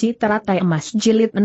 si teratai emas jilid 6.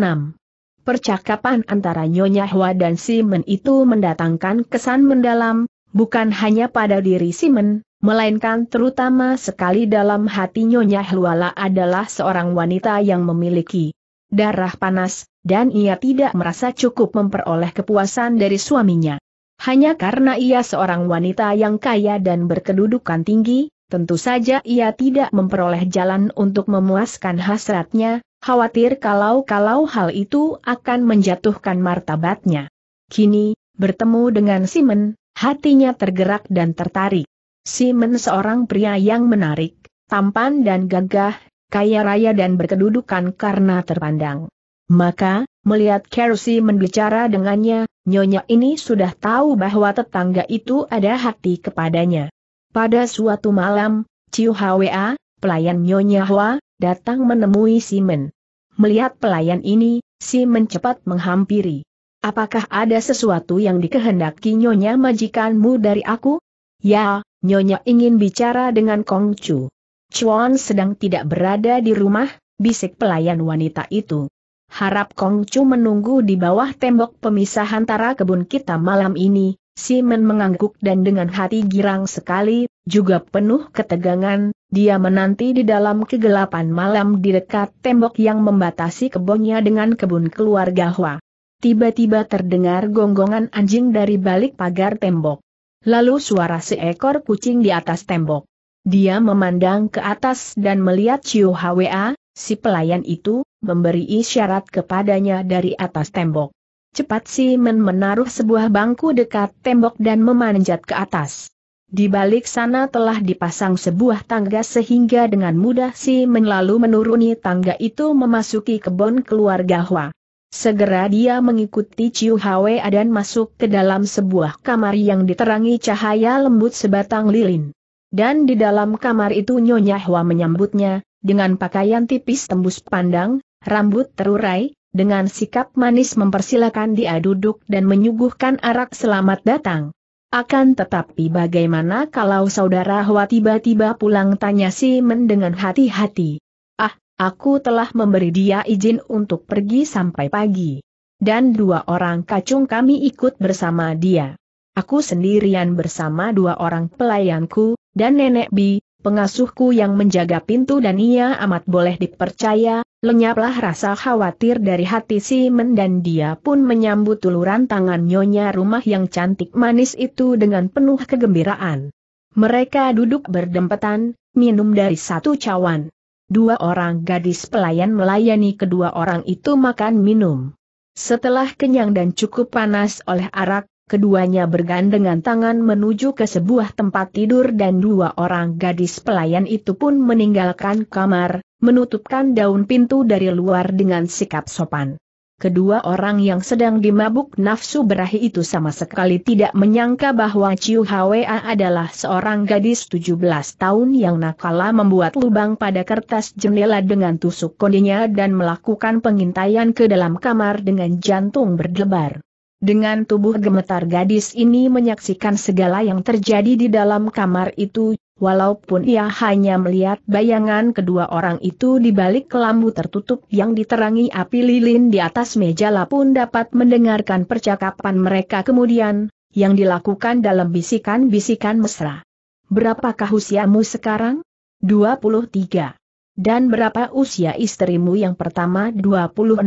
Percakapan antara Nyonya Hua dan Simon itu mendatangkan kesan mendalam, bukan hanya pada diri Simon, melainkan terutama sekali dalam hati Nyonya Hwala adalah seorang wanita yang memiliki darah panas, dan ia tidak merasa cukup memperoleh kepuasan dari suaminya. Hanya karena ia seorang wanita yang kaya dan berkedudukan tinggi, tentu saja ia tidak memperoleh jalan untuk memuaskan hasratnya, khawatir kalau-kalau hal itu akan menjatuhkan martabatnya. Kini, bertemu dengan Simon, hatinya tergerak dan tertarik. Simon seorang pria yang menarik, tampan dan gagah, kaya raya dan berkedudukan karena terpandang. Maka, melihat Kerusi berbicara dengannya, nyonya ini sudah tahu bahwa tetangga itu ada hati kepadanya. Pada suatu malam, Ciu Hwa, pelayan nyonya Hwa, datang menemui Simon. Melihat pelayan ini, si mencepat menghampiri. Apakah ada sesuatu yang dikehendaki nyonya majikanmu dari aku? Ya, nyonya ingin bicara dengan Kong Chu. Chuan sedang tidak berada di rumah, bisik pelayan wanita itu. Harap Kong Chu menunggu di bawah tembok pemisah antara kebun kita malam ini, Simon mengangguk dan dengan hati girang sekali, juga penuh ketegangan, dia menanti di dalam kegelapan malam di dekat tembok yang membatasi kebunnya dengan kebun keluarga Hua. Tiba-tiba terdengar gonggongan anjing dari balik pagar tembok. Lalu suara seekor kucing di atas tembok. Dia memandang ke atas dan melihat Chiu Hwa, si pelayan itu, memberi isyarat kepadanya dari atas tembok. Cepat sih menaruh sebuah bangku dekat tembok dan memanjat ke atas. Di balik sana telah dipasang sebuah tangga sehingga dengan mudah sih lalu menuruni tangga itu memasuki kebun keluarga Hua. Segera dia mengikuti Ciu Hwa dan masuk ke dalam sebuah kamar yang diterangi cahaya lembut sebatang lilin. Dan di dalam kamar itu Nyonya Hwa menyambutnya, dengan pakaian tipis tembus pandang, rambut terurai, dengan sikap manis mempersilakan dia duduk dan menyuguhkan arak selamat datang. Akan tetapi bagaimana kalau saudara Hua tiba-tiba pulang tanya si Men dengan hati-hati. Ah, aku telah memberi dia izin untuk pergi sampai pagi. Dan dua orang kacung kami ikut bersama dia. Aku sendirian bersama dua orang pelayanku, dan nenek Bi, pengasuhku yang menjaga pintu dan ia amat boleh dipercaya, lenyaplah rasa khawatir dari hati Men dan dia pun menyambut uluran tangan nyonya rumah yang cantik manis itu dengan penuh kegembiraan. Mereka duduk berdempetan, minum dari satu cawan. Dua orang gadis pelayan melayani kedua orang itu makan minum. Setelah kenyang dan cukup panas oleh arak, Keduanya bergandengan tangan menuju ke sebuah tempat tidur dan dua orang gadis pelayan itu pun meninggalkan kamar, menutupkan daun pintu dari luar dengan sikap sopan. Kedua orang yang sedang dimabuk nafsu berahi itu sama sekali tidak menyangka bahwa Ciu Hwa adalah seorang gadis 17 tahun yang nakala membuat lubang pada kertas jendela dengan tusuk kondinya dan melakukan pengintaian ke dalam kamar dengan jantung berdebar. Dengan tubuh gemetar gadis ini menyaksikan segala yang terjadi di dalam kamar itu, walaupun ia hanya melihat bayangan kedua orang itu di balik kelambu tertutup yang diterangi api lilin di atas meja lapun dapat mendengarkan percakapan mereka kemudian, yang dilakukan dalam bisikan-bisikan mesra. Berapakah usiamu sekarang? 23. Dan berapa usia istrimu yang pertama 26?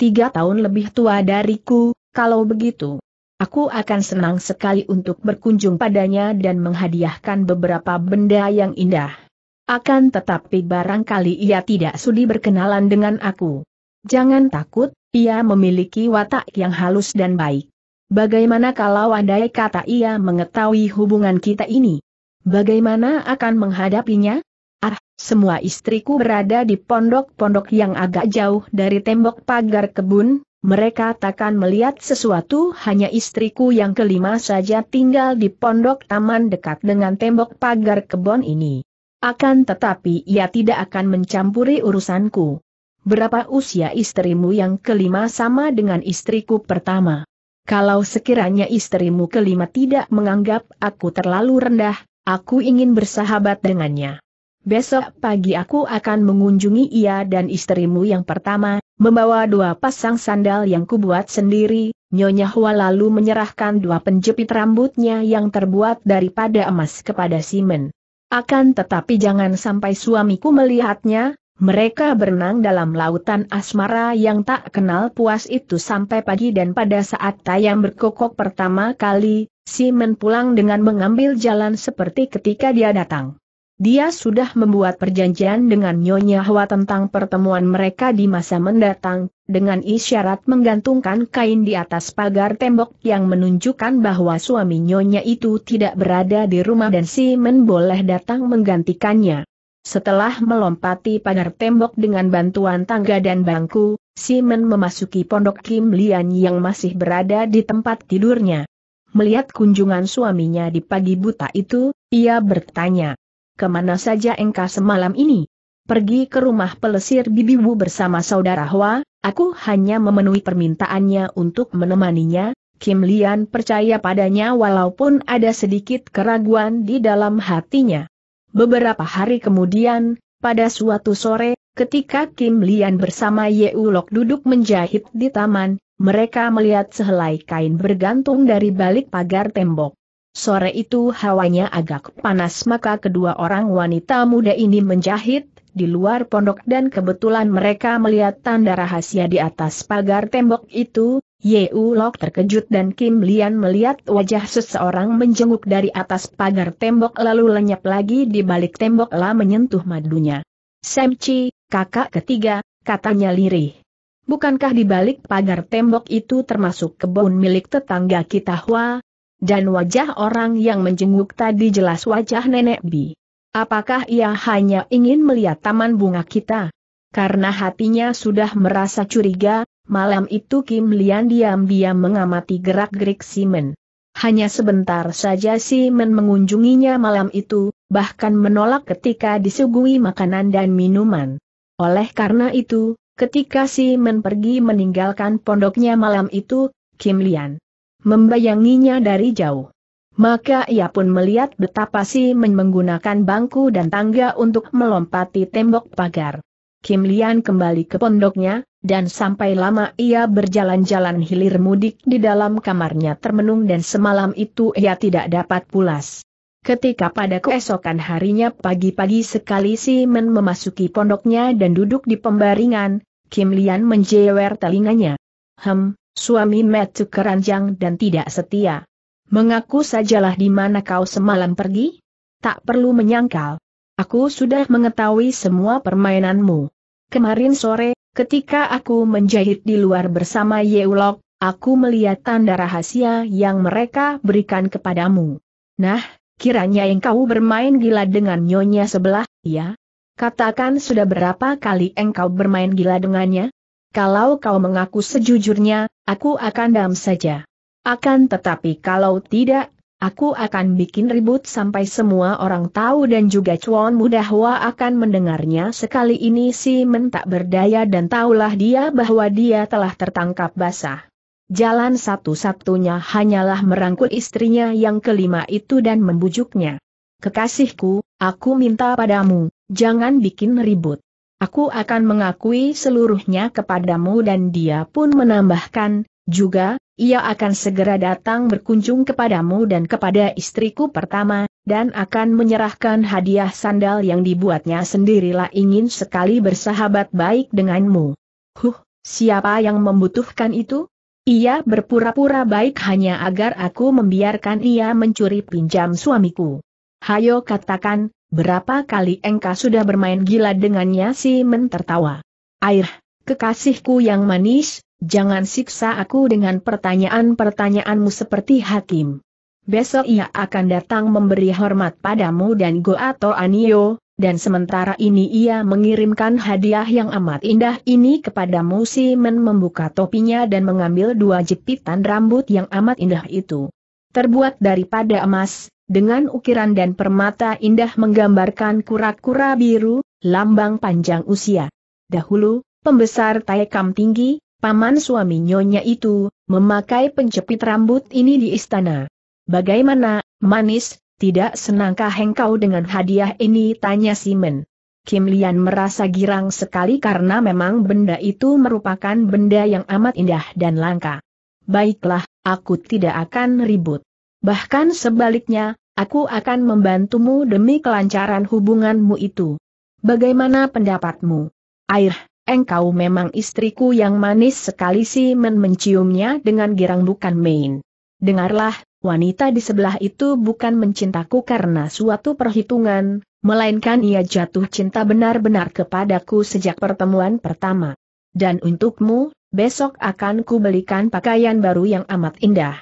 Tiga tahun lebih tua dariku, kalau begitu, aku akan senang sekali untuk berkunjung padanya dan menghadiahkan beberapa benda yang indah. Akan tetapi barangkali ia tidak sudi berkenalan dengan aku. Jangan takut, ia memiliki watak yang halus dan baik. Bagaimana kalau andai kata ia mengetahui hubungan kita ini? Bagaimana akan menghadapinya? Ah, semua istriku berada di pondok-pondok yang agak jauh dari tembok pagar kebun, mereka takkan melihat sesuatu hanya istriku yang kelima saja tinggal di pondok taman dekat dengan tembok pagar kebon ini. Akan tetapi ia tidak akan mencampuri urusanku. Berapa usia istrimu yang kelima sama dengan istriku pertama? Kalau sekiranya istrimu kelima tidak menganggap aku terlalu rendah, aku ingin bersahabat dengannya. Besok pagi aku akan mengunjungi ia dan istrimu yang pertama, membawa dua pasang sandal yang kubuat sendiri, Nyonya Hua lalu menyerahkan dua penjepit rambutnya yang terbuat daripada emas kepada Simon. Akan tetapi jangan sampai suamiku melihatnya, mereka berenang dalam lautan asmara yang tak kenal puas itu sampai pagi dan pada saat tayang berkokok pertama kali, Simon pulang dengan mengambil jalan seperti ketika dia datang. Dia sudah membuat perjanjian dengan Nyonya Hua tentang pertemuan mereka di masa mendatang, dengan isyarat menggantungkan kain di atas pagar tembok yang menunjukkan bahwa suami Nyonya itu tidak berada di rumah dan Simon boleh datang menggantikannya. Setelah melompati pagar tembok dengan bantuan tangga dan bangku, Simon memasuki pondok Kim Lian yang masih berada di tempat tidurnya. Melihat kunjungan suaminya di pagi buta itu, ia bertanya, kemana saja engkau semalam ini? Pergi ke rumah pelesir Bibiwu bersama saudara Hua. aku hanya memenuhi permintaannya untuk menemaninya, Kim Lian percaya padanya walaupun ada sedikit keraguan di dalam hatinya. Beberapa hari kemudian, pada suatu sore, ketika Kim Lian bersama Ye Ulok duduk menjahit di taman, mereka melihat sehelai kain bergantung dari balik pagar tembok. Sore itu hawanya agak panas maka kedua orang wanita muda ini menjahit, di luar pondok dan kebetulan mereka melihat tanda rahasia di atas pagar tembok itu, Yeu Lok terkejut dan Kim Lian melihat wajah seseorang menjenguk dari atas pagar tembok lalu lenyap lagi di balik tembok la menyentuh madunya. Semci, kakak ketiga, katanya lirih. Bukankah di balik pagar tembok itu termasuk kebun milik tetangga kita Hua, dan wajah orang yang menjenguk tadi jelas wajah nenek Bi. Apakah ia hanya ingin melihat taman bunga kita? Karena hatinya sudah merasa curiga, malam itu Kim Lian diam-diam mengamati gerak-gerik Simon. Hanya sebentar saja Simon mengunjunginya malam itu, bahkan menolak ketika disuguhi makanan dan minuman. Oleh karena itu, ketika Simon pergi meninggalkan pondoknya malam itu, Kim Lian membayanginya dari jauh. Maka ia pun melihat betapa si Men menggunakan bangku dan tangga untuk melompati tembok pagar. Kim Lian kembali ke pondoknya, dan sampai lama ia berjalan-jalan hilir mudik di dalam kamarnya termenung dan semalam itu ia tidak dapat pulas. Ketika pada keesokan harinya pagi-pagi sekali si Men memasuki pondoknya dan duduk di pembaringan, Kim Lian menjewer telinganya. Hem, Suami Metu keranjang dan tidak setia. Mengaku sajalah di mana kau semalam pergi? Tak perlu menyangkal. Aku sudah mengetahui semua permainanmu. Kemarin sore, ketika aku menjahit di luar bersama Yeulok, aku melihat tanda rahasia yang mereka berikan kepadamu. Nah, kiranya engkau bermain gila dengan nyonya sebelah, ya? Katakan sudah berapa kali engkau bermain gila dengannya? Kalau kau mengaku sejujurnya, aku akan dam saja. Akan tetapi kalau tidak, aku akan bikin ribut sampai semua orang tahu dan juga cuan mudah Mudahwa akan mendengarnya sekali ini si mentak berdaya dan tahulah dia bahwa dia telah tertangkap basah. Jalan satu-satunya hanyalah merangkul istrinya yang kelima itu dan membujuknya. Kekasihku, aku minta padamu, jangan bikin ribut. Aku akan mengakui seluruhnya kepadamu dan dia pun menambahkan, juga, ia akan segera datang berkunjung kepadamu dan kepada istriku pertama, dan akan menyerahkan hadiah sandal yang dibuatnya sendirilah ingin sekali bersahabat baik denganmu. Huh, siapa yang membutuhkan itu? Ia berpura-pura baik hanya agar aku membiarkan ia mencuri pinjam suamiku. Hayo katakan, Berapa kali engkau sudah bermain gila dengannya si Men tertawa. Air, kekasihku yang manis, jangan siksa aku dengan pertanyaan-pertanyaanmu seperti hakim. Besok ia akan datang memberi hormat padamu dan atau Anio, dan sementara ini ia mengirimkan hadiah yang amat indah ini kepadamu si Men membuka topinya dan mengambil dua jepitan rambut yang amat indah itu. Terbuat daripada emas, dengan ukiran dan permata indah menggambarkan kura-kura biru, lambang panjang usia. Dahulu, pembesar Taekam tinggi, paman suami nyonya itu, memakai penjepit rambut ini di istana. Bagaimana, manis, tidak senangkah engkau dengan hadiah ini? Tanya Simon. Kim Lian merasa girang sekali karena memang benda itu merupakan benda yang amat indah dan langka. Baiklah, aku tidak akan ribut. Bahkan sebaliknya, Aku akan membantumu demi kelancaran hubunganmu itu. Bagaimana pendapatmu? Air, engkau memang istriku yang manis sekali si men menciumnya dengan girang bukan main. Dengarlah, wanita di sebelah itu bukan mencintaku karena suatu perhitungan, melainkan ia jatuh cinta benar-benar kepadaku sejak pertemuan pertama. Dan untukmu, besok akan kubelikan pakaian baru yang amat indah.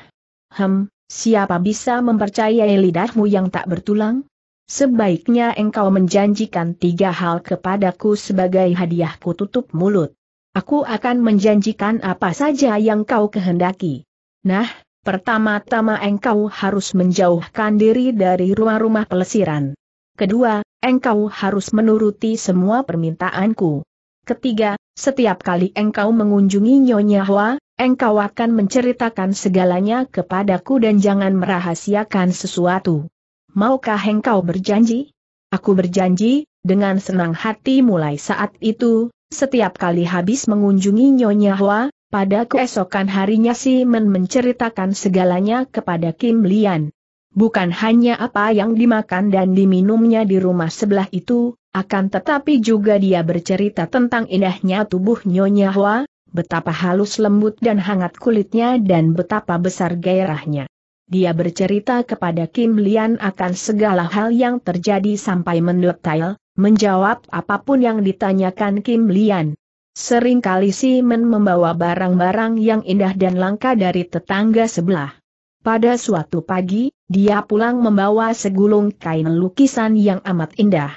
Hem, Siapa bisa mempercayai lidahmu yang tak bertulang? Sebaiknya engkau menjanjikan tiga hal kepadaku sebagai hadiahku tutup mulut. Aku akan menjanjikan apa saja yang kau kehendaki. Nah, pertama-tama engkau harus menjauhkan diri dari rumah-rumah pelesiran. Kedua, engkau harus menuruti semua permintaanku. Ketiga, setiap kali engkau mengunjungi Nyonya Hua, engkau akan menceritakan segalanya kepadaku dan jangan merahasiakan sesuatu. Maukah engkau berjanji? Aku berjanji, dengan senang hati mulai saat itu, setiap kali habis mengunjungi Nyonya Hua, pada keesokan harinya sih menceritakan segalanya kepada Kim Lian. Bukan hanya apa yang dimakan dan diminumnya di rumah sebelah itu, akan tetapi juga dia bercerita tentang indahnya tubuh Nyonya Hua betapa halus lembut dan hangat kulitnya dan betapa besar gairahnya. Dia bercerita kepada Kim Lian akan segala hal yang terjadi sampai mendetail, menjawab apapun yang ditanyakan Kim Lian. Seringkali Simon membawa barang-barang yang indah dan langka dari tetangga sebelah. Pada suatu pagi, dia pulang membawa segulung kain lukisan yang amat indah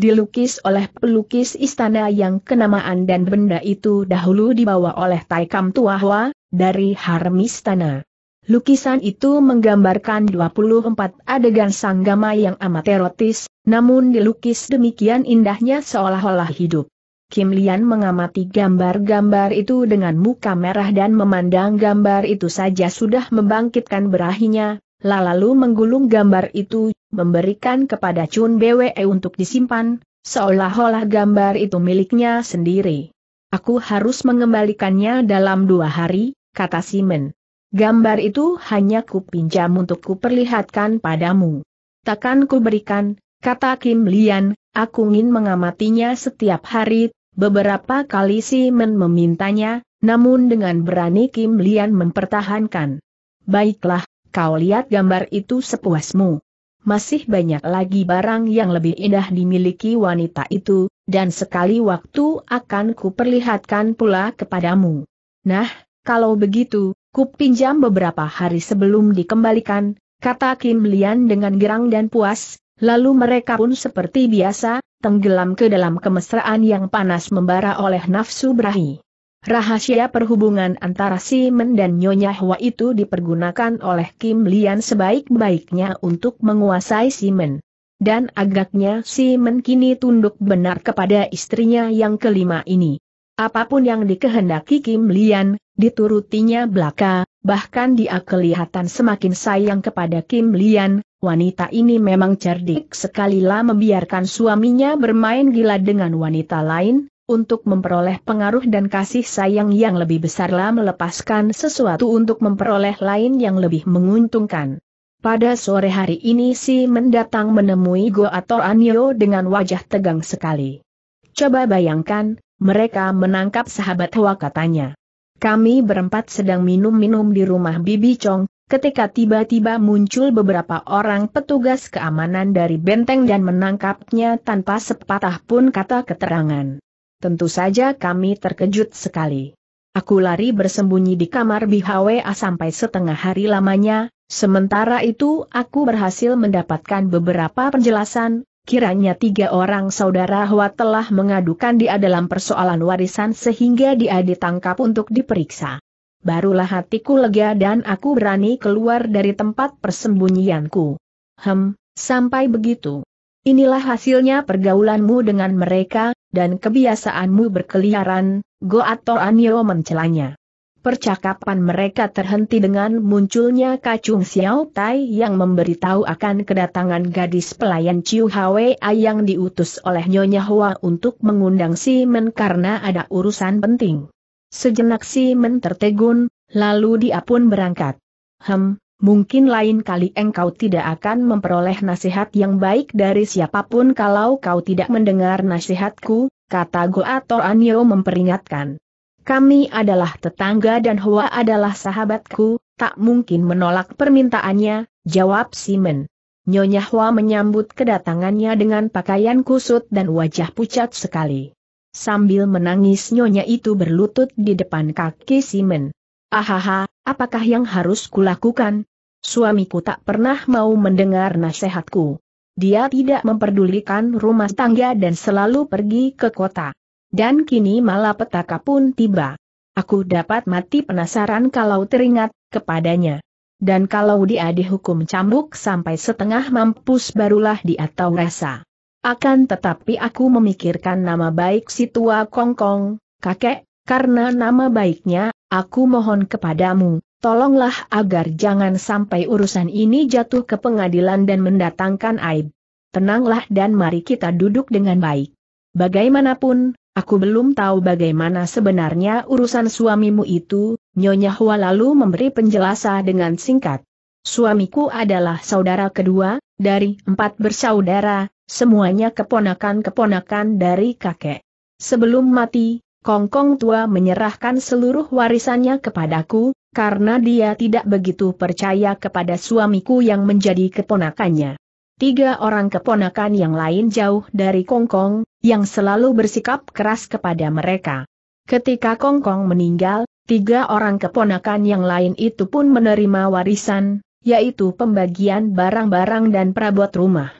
dilukis oleh pelukis istana yang kenamaan dan benda itu dahulu dibawa oleh Taikam Tuahwa, dari harem istana. Lukisan itu menggambarkan 24 adegan sanggama yang amat erotis, namun dilukis demikian indahnya seolah-olah hidup. Kim Lian mengamati gambar-gambar itu dengan muka merah dan memandang gambar itu saja sudah membangkitkan berahinya, lalu menggulung gambar itu, memberikan kepada Chun Bwe e untuk disimpan, seolah-olah gambar itu miliknya sendiri. Aku harus mengembalikannya dalam dua hari, kata Simon. Gambar itu hanya kupinjam untuk kuperlihatkan padamu. Takkan kuberikan, kata Kim Lian, aku ingin mengamatinya setiap hari, beberapa kali Simon memintanya, namun dengan berani Kim Lian mempertahankan. Baiklah, Kau lihat gambar itu sepuasmu. Masih banyak lagi barang yang lebih indah dimiliki wanita itu, dan sekali waktu akan kuperlihatkan pula kepadamu. Nah, kalau begitu, kupinjam beberapa hari sebelum dikembalikan, kata Kim Lian dengan gerang dan puas, lalu mereka pun seperti biasa, tenggelam ke dalam kemesraan yang panas membara oleh nafsu berahi. Rahasia perhubungan antara Men dan Nyonya Hua itu dipergunakan oleh Kim Lian sebaik-baiknya untuk menguasai Simon. Dan agaknya Men kini tunduk benar kepada istrinya yang kelima ini. Apapun yang dikehendaki Kim Lian, diturutinya belaka, bahkan dia kelihatan semakin sayang kepada Kim Lian, wanita ini memang cerdik sekali membiarkan suaminya bermain gila dengan wanita lain, untuk memperoleh pengaruh dan kasih sayang yang lebih besarlah melepaskan sesuatu untuk memperoleh lain yang lebih menguntungkan. Pada sore hari ini si mendatang menemui Go atau Anio dengan wajah tegang sekali. Coba bayangkan, mereka menangkap sahabat Hwa katanya. Kami berempat sedang minum-minum di rumah Bibi Chong, ketika tiba-tiba muncul beberapa orang petugas keamanan dari benteng dan menangkapnya tanpa sepatah pun kata keterangan. Tentu saja kami terkejut sekali. Aku lari bersembunyi di kamar BHWA sampai setengah hari lamanya, sementara itu aku berhasil mendapatkan beberapa penjelasan, kiranya tiga orang saudara Hua telah mengadukan dia dalam persoalan warisan sehingga dia ditangkap untuk diperiksa. Barulah hatiku lega dan aku berani keluar dari tempat persembunyianku. Hem, sampai begitu. Inilah hasilnya pergaulanmu dengan mereka, dan kebiasaanmu berkeliaran, go atau Anio mencelanya. Percakapan mereka terhenti dengan munculnya kacung Xiao Tai yang memberitahu akan kedatangan gadis pelayan Ciu Hwa yang diutus oleh Nyonya Hua untuk mengundang si Men karena ada urusan penting. Sejenak si Men tertegun, lalu dia pun berangkat. Hem, mungkin lain kali engkau tidak akan memperoleh nasihat yang baik dari siapapun kalau kau tidak mendengar nasihatku, kata Goa Anyo memperingatkan. Kami adalah tetangga dan Hua adalah sahabatku, tak mungkin menolak permintaannya, jawab Simon. Nyonya Hua menyambut kedatangannya dengan pakaian kusut dan wajah pucat sekali. Sambil menangis nyonya itu berlutut di depan kaki Simon. Ahaha, apakah yang harus kulakukan? suamiku tak pernah mau mendengar nasihatku. Dia tidak memperdulikan rumah tangga dan selalu pergi ke kota. Dan kini malah petaka pun tiba. Aku dapat mati penasaran kalau teringat kepadanya. Dan kalau dia dihukum cambuk sampai setengah mampus barulah dia tahu rasa. Akan tetapi aku memikirkan nama baik si tua kongkong, kakek, karena nama baiknya, aku mohon kepadamu, Tolonglah agar jangan sampai urusan ini jatuh ke pengadilan dan mendatangkan aib. Tenanglah dan mari kita duduk dengan baik. Bagaimanapun, aku belum tahu bagaimana sebenarnya urusan suamimu itu, Nyonya Hua lalu memberi penjelasan dengan singkat. Suamiku adalah saudara kedua, dari empat bersaudara, semuanya keponakan-keponakan dari kakek. Sebelum mati, Kongkong Kong tua menyerahkan seluruh warisannya kepadaku, karena dia tidak begitu percaya kepada suamiku yang menjadi keponakannya. Tiga orang keponakan yang lain jauh dari Kongkong, yang selalu bersikap keras kepada mereka. Ketika Kongkong meninggal, tiga orang keponakan yang lain itu pun menerima warisan, yaitu pembagian barang-barang dan perabot rumah.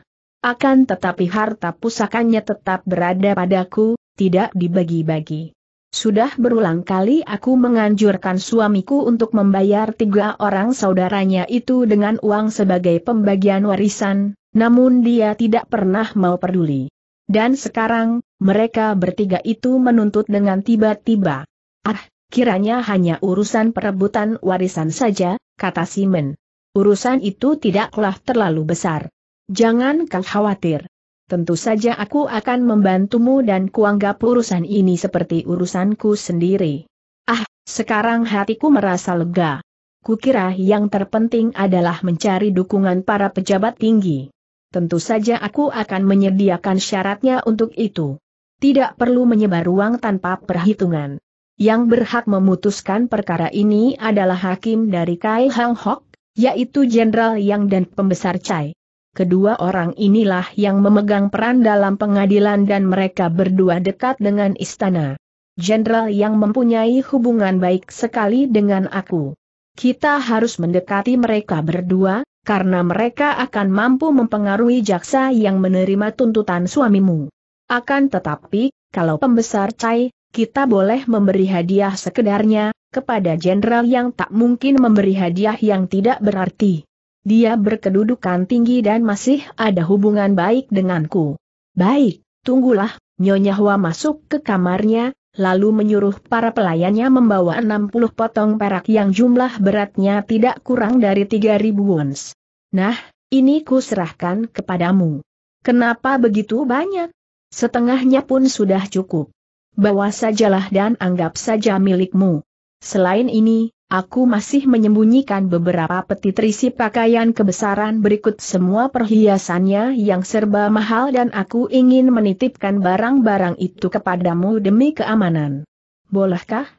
Akan tetapi harta pusakanya tetap berada padaku, tidak dibagi-bagi. Sudah berulang kali aku menganjurkan suamiku untuk membayar tiga orang saudaranya itu dengan uang sebagai pembagian warisan, namun dia tidak pernah mau peduli. Dan sekarang, mereka bertiga itu menuntut dengan tiba-tiba. Ah, kiranya hanya urusan perebutan warisan saja, kata Simon. Urusan itu tidaklah terlalu besar. Jangan kau khawatir tentu saja aku akan membantumu dan kuanggap urusan ini seperti urusanku sendiri. Ah, sekarang hatiku merasa lega. Kukira yang terpenting adalah mencari dukungan para pejabat tinggi. Tentu saja aku akan menyediakan syaratnya untuk itu. Tidak perlu menyebar ruang tanpa perhitungan. Yang berhak memutuskan perkara ini adalah hakim dari Kai Hang Hok, yaitu jenderal Yang dan pembesar Chai. Kedua orang inilah yang memegang peran dalam pengadilan dan mereka berdua dekat dengan istana. Jenderal yang mempunyai hubungan baik sekali dengan aku. Kita harus mendekati mereka berdua, karena mereka akan mampu mempengaruhi jaksa yang menerima tuntutan suamimu. Akan tetapi, kalau pembesar Cai, kita boleh memberi hadiah sekedarnya, kepada jenderal yang tak mungkin memberi hadiah yang tidak berarti. Dia berkedudukan tinggi dan masih ada hubungan baik denganku. Baik, tunggulah, Nyonya Hua masuk ke kamarnya, lalu menyuruh para pelayannya membawa 60 potong perak yang jumlah beratnya tidak kurang dari 3.000 wons. Nah, ini kuserahkan kepadamu. Kenapa begitu banyak? Setengahnya pun sudah cukup. Bawa sajalah dan anggap saja milikmu. Selain ini, aku masih menyembunyikan beberapa peti terisi pakaian kebesaran berikut semua perhiasannya yang serba mahal dan aku ingin menitipkan barang-barang itu kepadamu demi keamanan. Bolehkah?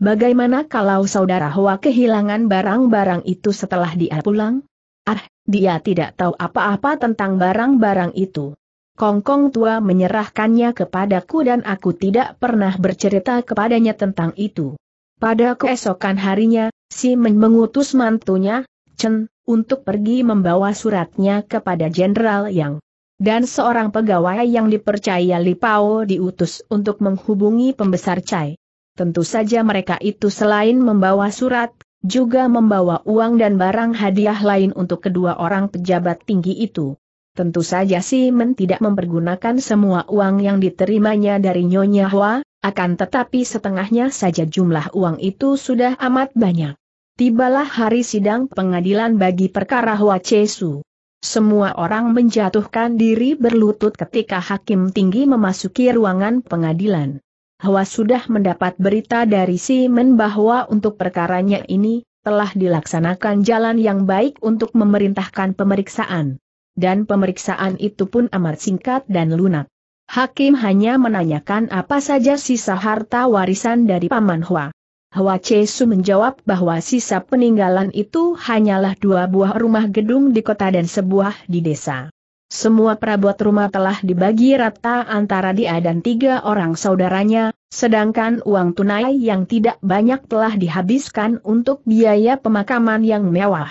Bagaimana kalau saudara Hoa kehilangan barang-barang itu setelah dia pulang? Ah, dia tidak tahu apa-apa tentang barang-barang itu. Kongkong tua menyerahkannya kepadaku dan aku tidak pernah bercerita kepadanya tentang itu. Pada keesokan harinya, si Men mengutus mantunya, Chen, untuk pergi membawa suratnya kepada Jenderal Yang. Dan seorang pegawai yang dipercaya Lipao diutus untuk menghubungi pembesar Cai. Tentu saja mereka itu selain membawa surat, juga membawa uang dan barang hadiah lain untuk kedua orang pejabat tinggi itu. Tentu saja si Men tidak mempergunakan semua uang yang diterimanya dari Nyonya Hua, akan tetapi setengahnya saja jumlah uang itu sudah amat banyak. Tibalah hari sidang pengadilan bagi perkara Hua Chesu. Semua orang menjatuhkan diri berlutut ketika hakim tinggi memasuki ruangan pengadilan. Hua sudah mendapat berita dari si Men bahwa untuk perkaranya ini, telah dilaksanakan jalan yang baik untuk memerintahkan pemeriksaan. Dan pemeriksaan itu pun amat singkat dan lunak. Hakim hanya menanyakan apa saja sisa harta warisan dari Paman Hua. Hua Chesu menjawab bahwa sisa peninggalan itu hanyalah dua buah rumah gedung di kota dan sebuah di desa. Semua perabot rumah telah dibagi rata antara dia dan tiga orang saudaranya, sedangkan uang tunai yang tidak banyak telah dihabiskan untuk biaya pemakaman yang mewah.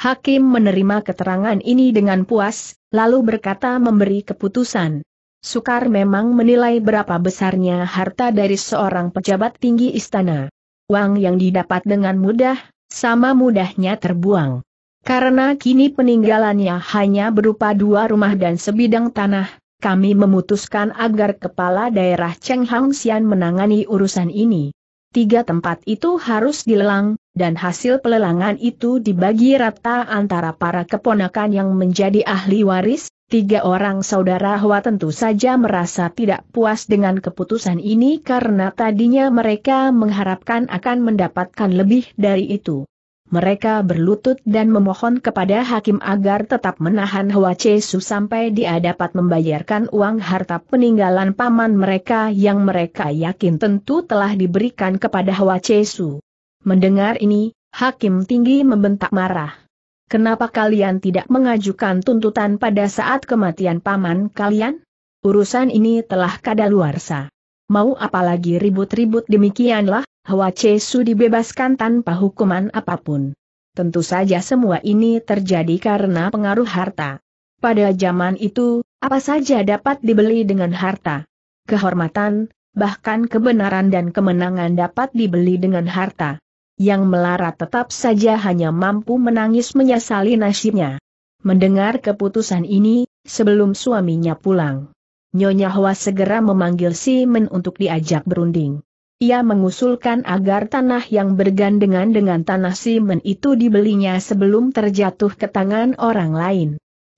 Hakim menerima keterangan ini dengan puas, lalu berkata memberi keputusan. Sukar memang menilai berapa besarnya harta dari seorang pejabat tinggi istana. Uang yang didapat dengan mudah, sama mudahnya terbuang. Karena kini peninggalannya hanya berupa dua rumah dan sebidang tanah, kami memutuskan agar kepala daerah Cheng Hang Xian menangani urusan ini. Tiga tempat itu harus dilelang, dan hasil pelelangan itu dibagi rata antara para keponakan yang menjadi ahli waris, Tiga orang saudara Hua tentu saja merasa tidak puas dengan keputusan ini karena tadinya mereka mengharapkan akan mendapatkan lebih dari itu. Mereka berlutut dan memohon kepada hakim agar tetap menahan Hua Chesu sampai dia dapat membayarkan uang harta peninggalan paman mereka yang mereka yakin tentu telah diberikan kepada Hua Chesu. Mendengar ini, hakim tinggi membentak marah. Kenapa kalian tidak mengajukan tuntutan pada saat kematian paman kalian? Urusan ini telah kadaluarsa. Mau apalagi ribut-ribut demikianlah, Hwa Chesu dibebaskan tanpa hukuman apapun. Tentu saja semua ini terjadi karena pengaruh harta. Pada zaman itu, apa saja dapat dibeli dengan harta. Kehormatan, bahkan kebenaran dan kemenangan dapat dibeli dengan harta yang melarat tetap saja hanya mampu menangis menyesali nasibnya. Mendengar keputusan ini, sebelum suaminya pulang, Nyonya Hwa segera memanggil Simon untuk diajak berunding. Ia mengusulkan agar tanah yang bergandengan dengan tanah Simon itu dibelinya sebelum terjatuh ke tangan orang lain.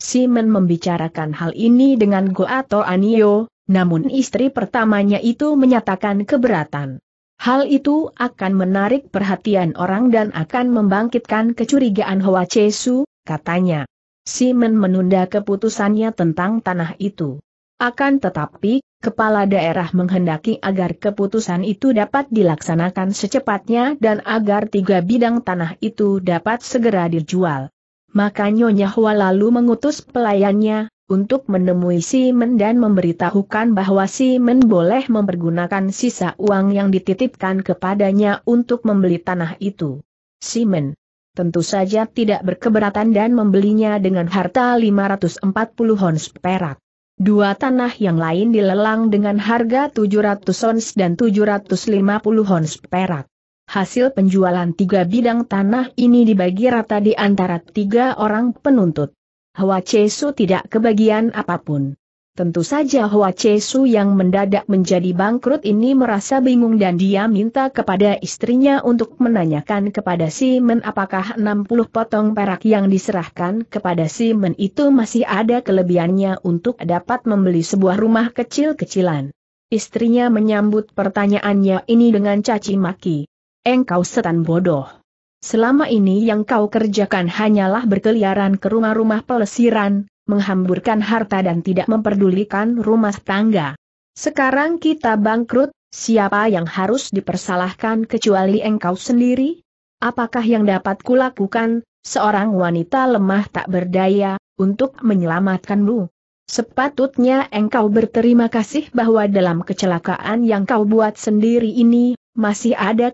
Simon membicarakan hal ini dengan atau Anio, namun istri pertamanya itu menyatakan keberatan. Hal itu akan menarik perhatian orang dan akan membangkitkan kecurigaan Hoa Chesu, katanya. Simon menunda keputusannya tentang tanah itu. Akan tetapi, kepala daerah menghendaki agar keputusan itu dapat dilaksanakan secepatnya dan agar tiga bidang tanah itu dapat segera dijual. Maka Nyonya Hua lalu mengutus pelayannya, untuk menemui Simen dan memberitahukan bahwa Simen boleh mempergunakan sisa uang yang dititipkan kepadanya untuk membeli tanah itu. Simen tentu saja tidak berkeberatan dan membelinya dengan harta 540 ons perak. Dua tanah yang lain dilelang dengan harga 700 ons dan 750 ons perak. Hasil penjualan tiga bidang tanah ini dibagi rata di antara tiga orang penuntut. Hua Chesu tidak kebagian apapun. Tentu saja Hua Chesu yang mendadak menjadi bangkrut ini merasa bingung dan dia minta kepada istrinya untuk menanyakan kepada si Men apakah 60 potong perak yang diserahkan kepada si Men itu masih ada kelebihannya untuk dapat membeli sebuah rumah kecil-kecilan. Istrinya menyambut pertanyaannya ini dengan caci maki. Engkau setan bodoh. Selama ini yang kau kerjakan hanyalah berkeliaran ke rumah-rumah pelesiran, menghamburkan harta dan tidak memperdulikan rumah tangga. Sekarang kita bangkrut, siapa yang harus dipersalahkan kecuali engkau sendiri? Apakah yang dapat kulakukan, seorang wanita lemah tak berdaya, untuk menyelamatkanmu? Sepatutnya engkau berterima kasih bahwa dalam kecelakaan yang kau buat sendiri ini, masih ada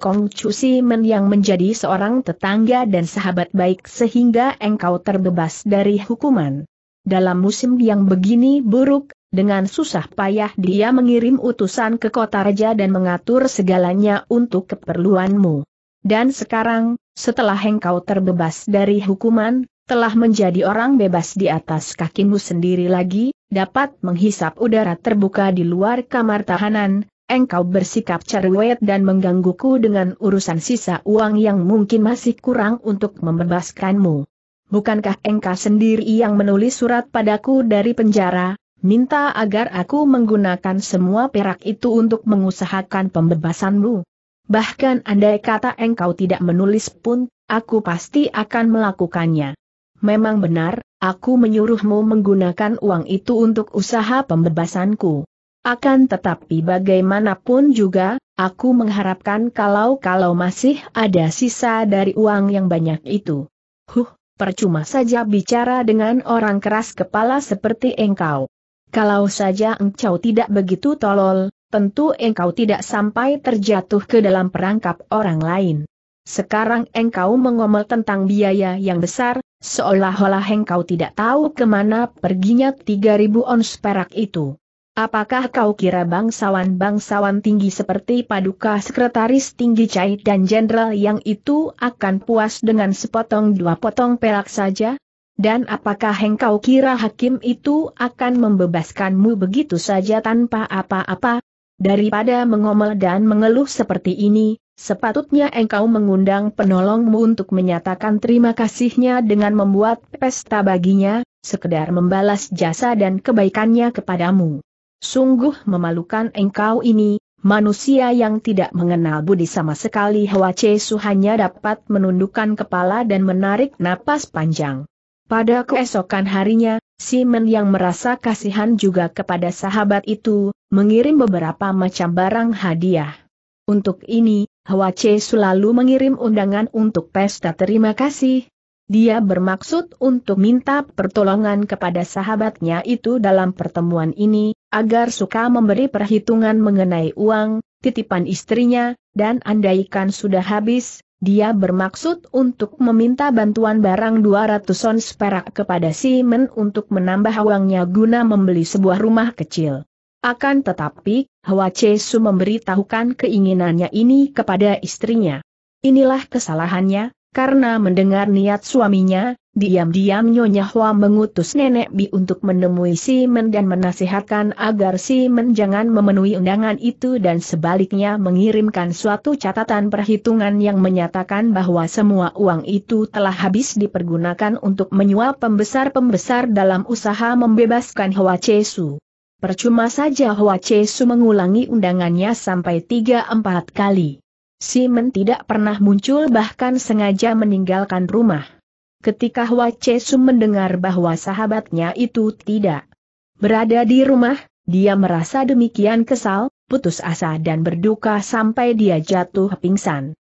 si Men yang menjadi seorang tetangga dan sahabat baik sehingga engkau terbebas dari hukuman. Dalam musim yang begini buruk, dengan susah payah dia mengirim utusan ke kota raja dan mengatur segalanya untuk keperluanmu. Dan sekarang, setelah engkau terbebas dari hukuman, telah menjadi orang bebas di atas kakimu sendiri lagi, dapat menghisap udara terbuka di luar kamar tahanan, engkau bersikap cerewet dan menggangguku dengan urusan sisa uang yang mungkin masih kurang untuk membebaskanmu. Bukankah engkau sendiri yang menulis surat padaku dari penjara, minta agar aku menggunakan semua perak itu untuk mengusahakan pembebasanmu? Bahkan andai kata engkau tidak menulis pun, aku pasti akan melakukannya. Memang benar, aku menyuruhmu menggunakan uang itu untuk usaha pembebasanku. Akan tetapi bagaimanapun juga, aku mengharapkan kalau-kalau masih ada sisa dari uang yang banyak itu. Huh, percuma saja bicara dengan orang keras kepala seperti engkau. Kalau saja engkau tidak begitu tolol, tentu engkau tidak sampai terjatuh ke dalam perangkap orang lain. Sekarang engkau mengomel tentang biaya yang besar, seolah-olah engkau tidak tahu kemana perginya 3000 ons perak itu. Apakah kau kira bangsawan-bangsawan tinggi seperti Paduka Sekretaris Tinggi Cai dan Jenderal yang itu akan puas dengan sepotong dua potong pelak saja? Dan apakah engkau kira hakim itu akan membebaskanmu begitu saja tanpa apa-apa? Daripada mengomel dan mengeluh seperti ini, sepatutnya engkau mengundang penolongmu untuk menyatakan terima kasihnya dengan membuat pesta baginya, sekedar membalas jasa dan kebaikannya kepadamu. Sungguh memalukan engkau ini, manusia yang tidak mengenal budi sama sekali Hwa su hanya dapat menundukkan kepala dan menarik napas panjang. Pada keesokan harinya, Simon yang merasa kasihan juga kepada sahabat itu, mengirim beberapa macam barang hadiah. Untuk ini, Hwa Che selalu mengirim undangan untuk pesta terima kasih. Dia bermaksud untuk minta pertolongan kepada sahabatnya itu dalam pertemuan ini, agar suka memberi perhitungan mengenai uang, titipan istrinya, dan andaikan sudah habis, dia bermaksud untuk meminta bantuan barang 200 ons perak kepada Simon untuk menambah uangnya guna membeli sebuah rumah kecil. Akan tetapi, Hwa Su memberitahukan keinginannya ini kepada istrinya. Inilah kesalahannya, karena mendengar niat suaminya, Diam-diam Nyonya Hua mengutus Nenek Bi untuk menemui Men dan menasihatkan agar Men jangan memenuhi undangan itu dan sebaliknya mengirimkan suatu catatan perhitungan yang menyatakan bahwa semua uang itu telah habis dipergunakan untuk menyuap pembesar-pembesar dalam usaha membebaskan Hua Chesu. Percuma saja Hua Chesu mengulangi undangannya sampai 3-4 kali. Si Men tidak pernah muncul bahkan sengaja meninggalkan rumah ketika Che Su mendengar bahwa sahabatnya itu tidak berada di rumah, dia merasa demikian kesal, putus asa dan berduka sampai dia jatuh pingsan.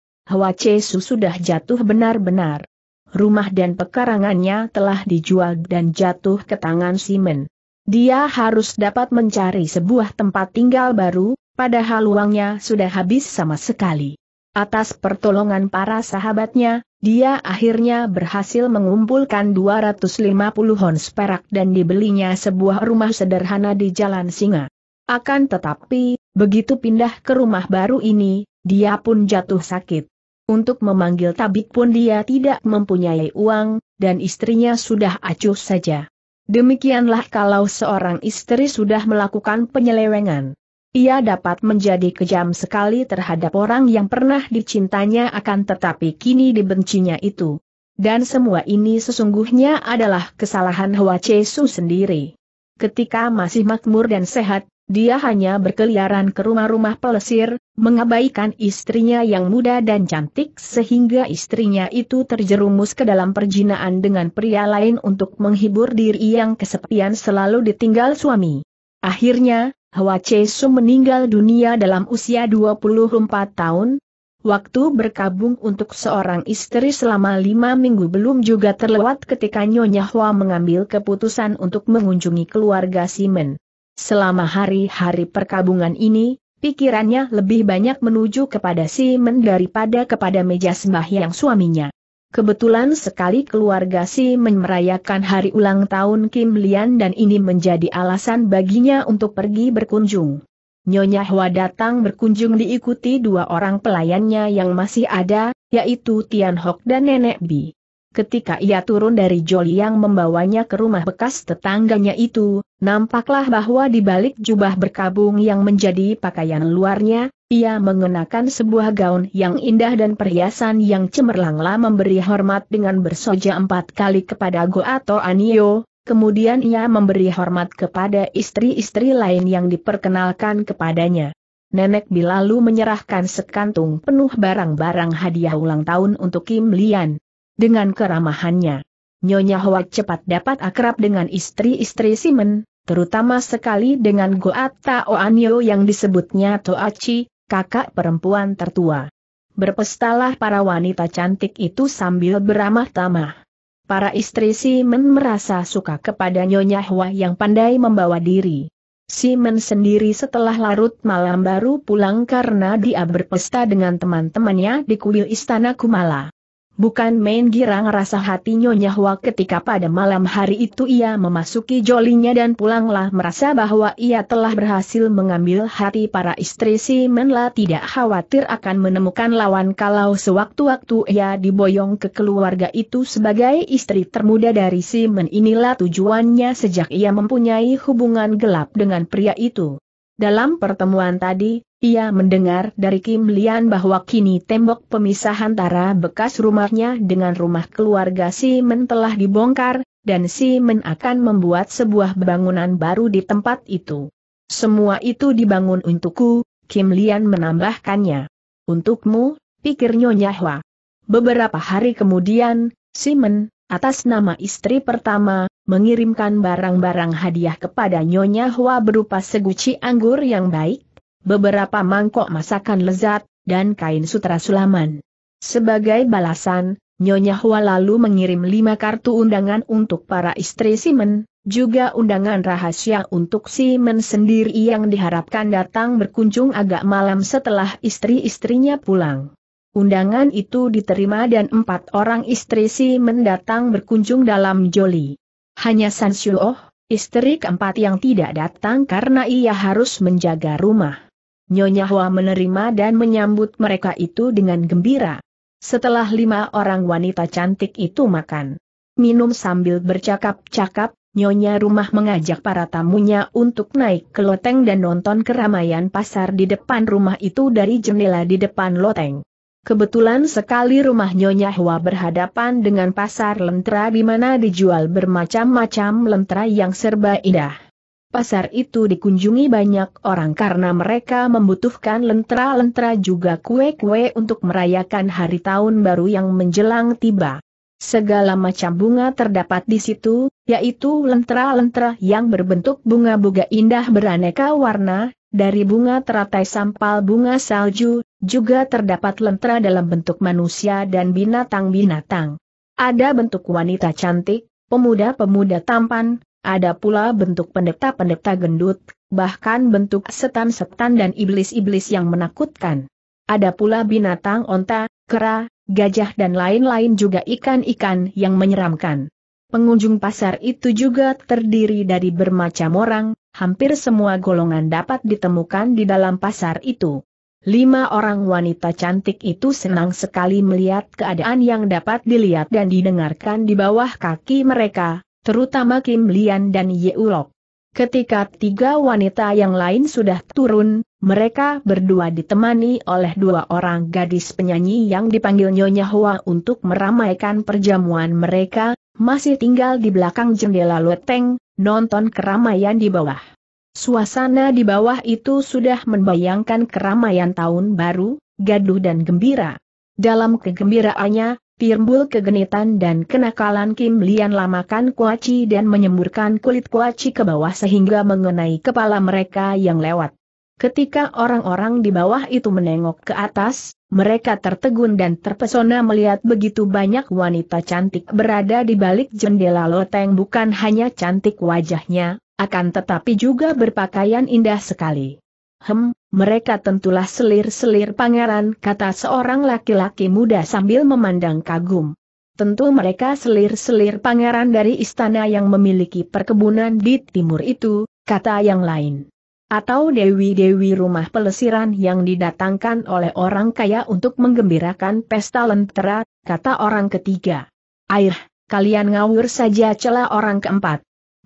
Che Su sudah jatuh benar-benar. Rumah dan pekarangannya telah dijual dan jatuh ke tangan Simon. Dia harus dapat mencari sebuah tempat tinggal baru, padahal uangnya sudah habis sama sekali. Atas pertolongan para sahabatnya, dia akhirnya berhasil mengumpulkan 250 hons perak dan dibelinya sebuah rumah sederhana di Jalan Singa. Akan tetapi, begitu pindah ke rumah baru ini, dia pun jatuh sakit. Untuk memanggil tabib pun dia tidak mempunyai uang, dan istrinya sudah acuh saja. Demikianlah kalau seorang istri sudah melakukan penyelewengan. Ia dapat menjadi kejam sekali terhadap orang yang pernah dicintanya akan tetapi kini dibencinya itu. Dan semua ini sesungguhnya adalah kesalahan Hua Chesu sendiri. Ketika masih makmur dan sehat, dia hanya berkeliaran ke rumah-rumah pelesir, mengabaikan istrinya yang muda dan cantik sehingga istrinya itu terjerumus ke dalam perjinaan dengan pria lain untuk menghibur diri yang kesepian selalu ditinggal suami. Akhirnya, Hwa Che Su meninggal dunia dalam usia 24 tahun. Waktu berkabung untuk seorang istri selama lima minggu belum juga terlewat ketika Nyonya Hwa mengambil keputusan untuk mengunjungi keluarga Simen. Selama hari-hari perkabungan ini, pikirannya lebih banyak menuju kepada Simen daripada kepada meja sembahyang suaminya. Kebetulan sekali keluarga Si Men merayakan hari ulang tahun Kim Lian dan ini menjadi alasan baginya untuk pergi berkunjung. Nyonya Hua datang berkunjung diikuti dua orang pelayannya yang masih ada, yaitu Tian Hok dan Nenek Bi. Ketika ia turun dari joli yang membawanya ke rumah bekas tetangganya itu, nampaklah bahwa di balik jubah berkabung yang menjadi pakaian luarnya, ia mengenakan sebuah gaun yang indah dan perhiasan yang cemerlanglah memberi hormat dengan bersoja empat kali kepada Go atau Anio, kemudian ia memberi hormat kepada istri-istri lain yang diperkenalkan kepadanya. Nenek bilalu menyerahkan sekantung penuh barang-barang hadiah ulang tahun untuk Kim Lian. Dengan keramahannya, Nyonya Hoa cepat dapat akrab dengan istri-istri Simon, terutama sekali dengan Goat Tao Anio yang disebutnya Toachi, kakak perempuan tertua. Berpestalah para wanita cantik itu sambil beramah tamah. Para istri si men merasa suka kepada Nyonya Hwa yang pandai membawa diri. Si men sendiri setelah larut malam baru pulang karena dia berpesta dengan teman-temannya di kuil istana Kumala. Bukan main girang rasa hati Nyonya Hua ketika pada malam hari itu ia memasuki jolinya dan pulanglah merasa bahwa ia telah berhasil mengambil hati para istri si Menla tidak khawatir akan menemukan lawan kalau sewaktu-waktu ia diboyong ke keluarga itu sebagai istri termuda dari si Men inilah tujuannya sejak ia mempunyai hubungan gelap dengan pria itu. Dalam pertemuan tadi, ia mendengar dari Kim Lian bahwa kini tembok pemisah antara bekas rumahnya dengan rumah keluarga Si men telah dibongkar, dan Si men akan membuat sebuah bangunan baru di tempat itu. Semua itu dibangun untukku, Kim Lian menambahkannya. Untukmu, pikir Nyonya Hwa. Beberapa hari kemudian, Simon, atas nama istri pertama, mengirimkan barang-barang hadiah kepada Nyonya Hua berupa seguci anggur yang baik, beberapa mangkok masakan lezat, dan kain sutra sulaman. Sebagai balasan, Nyonya Hua lalu mengirim lima kartu undangan untuk para istri Simon, juga undangan rahasia untuk Simon sendiri yang diharapkan datang berkunjung agak malam setelah istri-istrinya pulang. Undangan itu diterima dan empat orang istri Simon datang berkunjung dalam joli. Hanya San Shuo, istri keempat yang tidak datang karena ia harus menjaga rumah. Nyonya Hua menerima dan menyambut mereka itu dengan gembira. Setelah lima orang wanita cantik itu makan, minum sambil bercakap-cakap, Nyonya rumah mengajak para tamunya untuk naik ke loteng dan nonton keramaian pasar di depan rumah itu dari jendela di depan loteng. Kebetulan sekali rumah Nyonya Hua berhadapan dengan pasar lentera di mana dijual bermacam-macam lentera yang serba indah. Pasar itu dikunjungi banyak orang karena mereka membutuhkan lentera-lentera juga kue-kue untuk merayakan hari tahun baru yang menjelang tiba. Segala macam bunga terdapat di situ, yaitu lentera-lentera yang berbentuk bunga-bunga indah beraneka warna, dari bunga teratai sampal bunga salju, juga terdapat lentera dalam bentuk manusia dan binatang-binatang. Ada bentuk wanita cantik, pemuda-pemuda tampan, ada pula bentuk pendeta-pendeta gendut, bahkan bentuk setan-setan dan iblis-iblis yang menakutkan. Ada pula binatang onta, kera, gajah dan lain-lain juga ikan-ikan yang menyeramkan. Pengunjung pasar itu juga terdiri dari bermacam orang, hampir semua golongan dapat ditemukan di dalam pasar itu. Lima orang wanita cantik itu senang sekali melihat keadaan yang dapat dilihat dan didengarkan di bawah kaki mereka, terutama Kim Lian dan Ye Yeulok. Ketika tiga wanita yang lain sudah turun, mereka berdua ditemani oleh dua orang gadis penyanyi yang dipanggil Nyonya Hua untuk meramaikan perjamuan mereka, masih tinggal di belakang jendela loteng, nonton keramaian di bawah. Suasana di bawah itu sudah membayangkan keramaian tahun baru, gaduh dan gembira. Dalam kegembiraannya, Timbul kegenitan dan kenakalan Kim Lian lamakan kuaci dan menyemburkan kulit kuaci ke bawah sehingga mengenai kepala mereka yang lewat. Ketika orang-orang di bawah itu menengok ke atas, mereka tertegun dan terpesona melihat begitu banyak wanita cantik berada di balik jendela loteng bukan hanya cantik wajahnya, akan tetapi juga berpakaian indah sekali. Hem, mereka tentulah selir-selir pangeran, kata seorang laki-laki muda sambil memandang kagum. Tentu mereka selir-selir pangeran dari istana yang memiliki perkebunan di timur itu, kata yang lain. Atau dewi-dewi rumah pelesiran yang didatangkan oleh orang kaya untuk menggembirakan pesta lentera, kata orang ketiga. Air, kalian ngawur saja celah orang keempat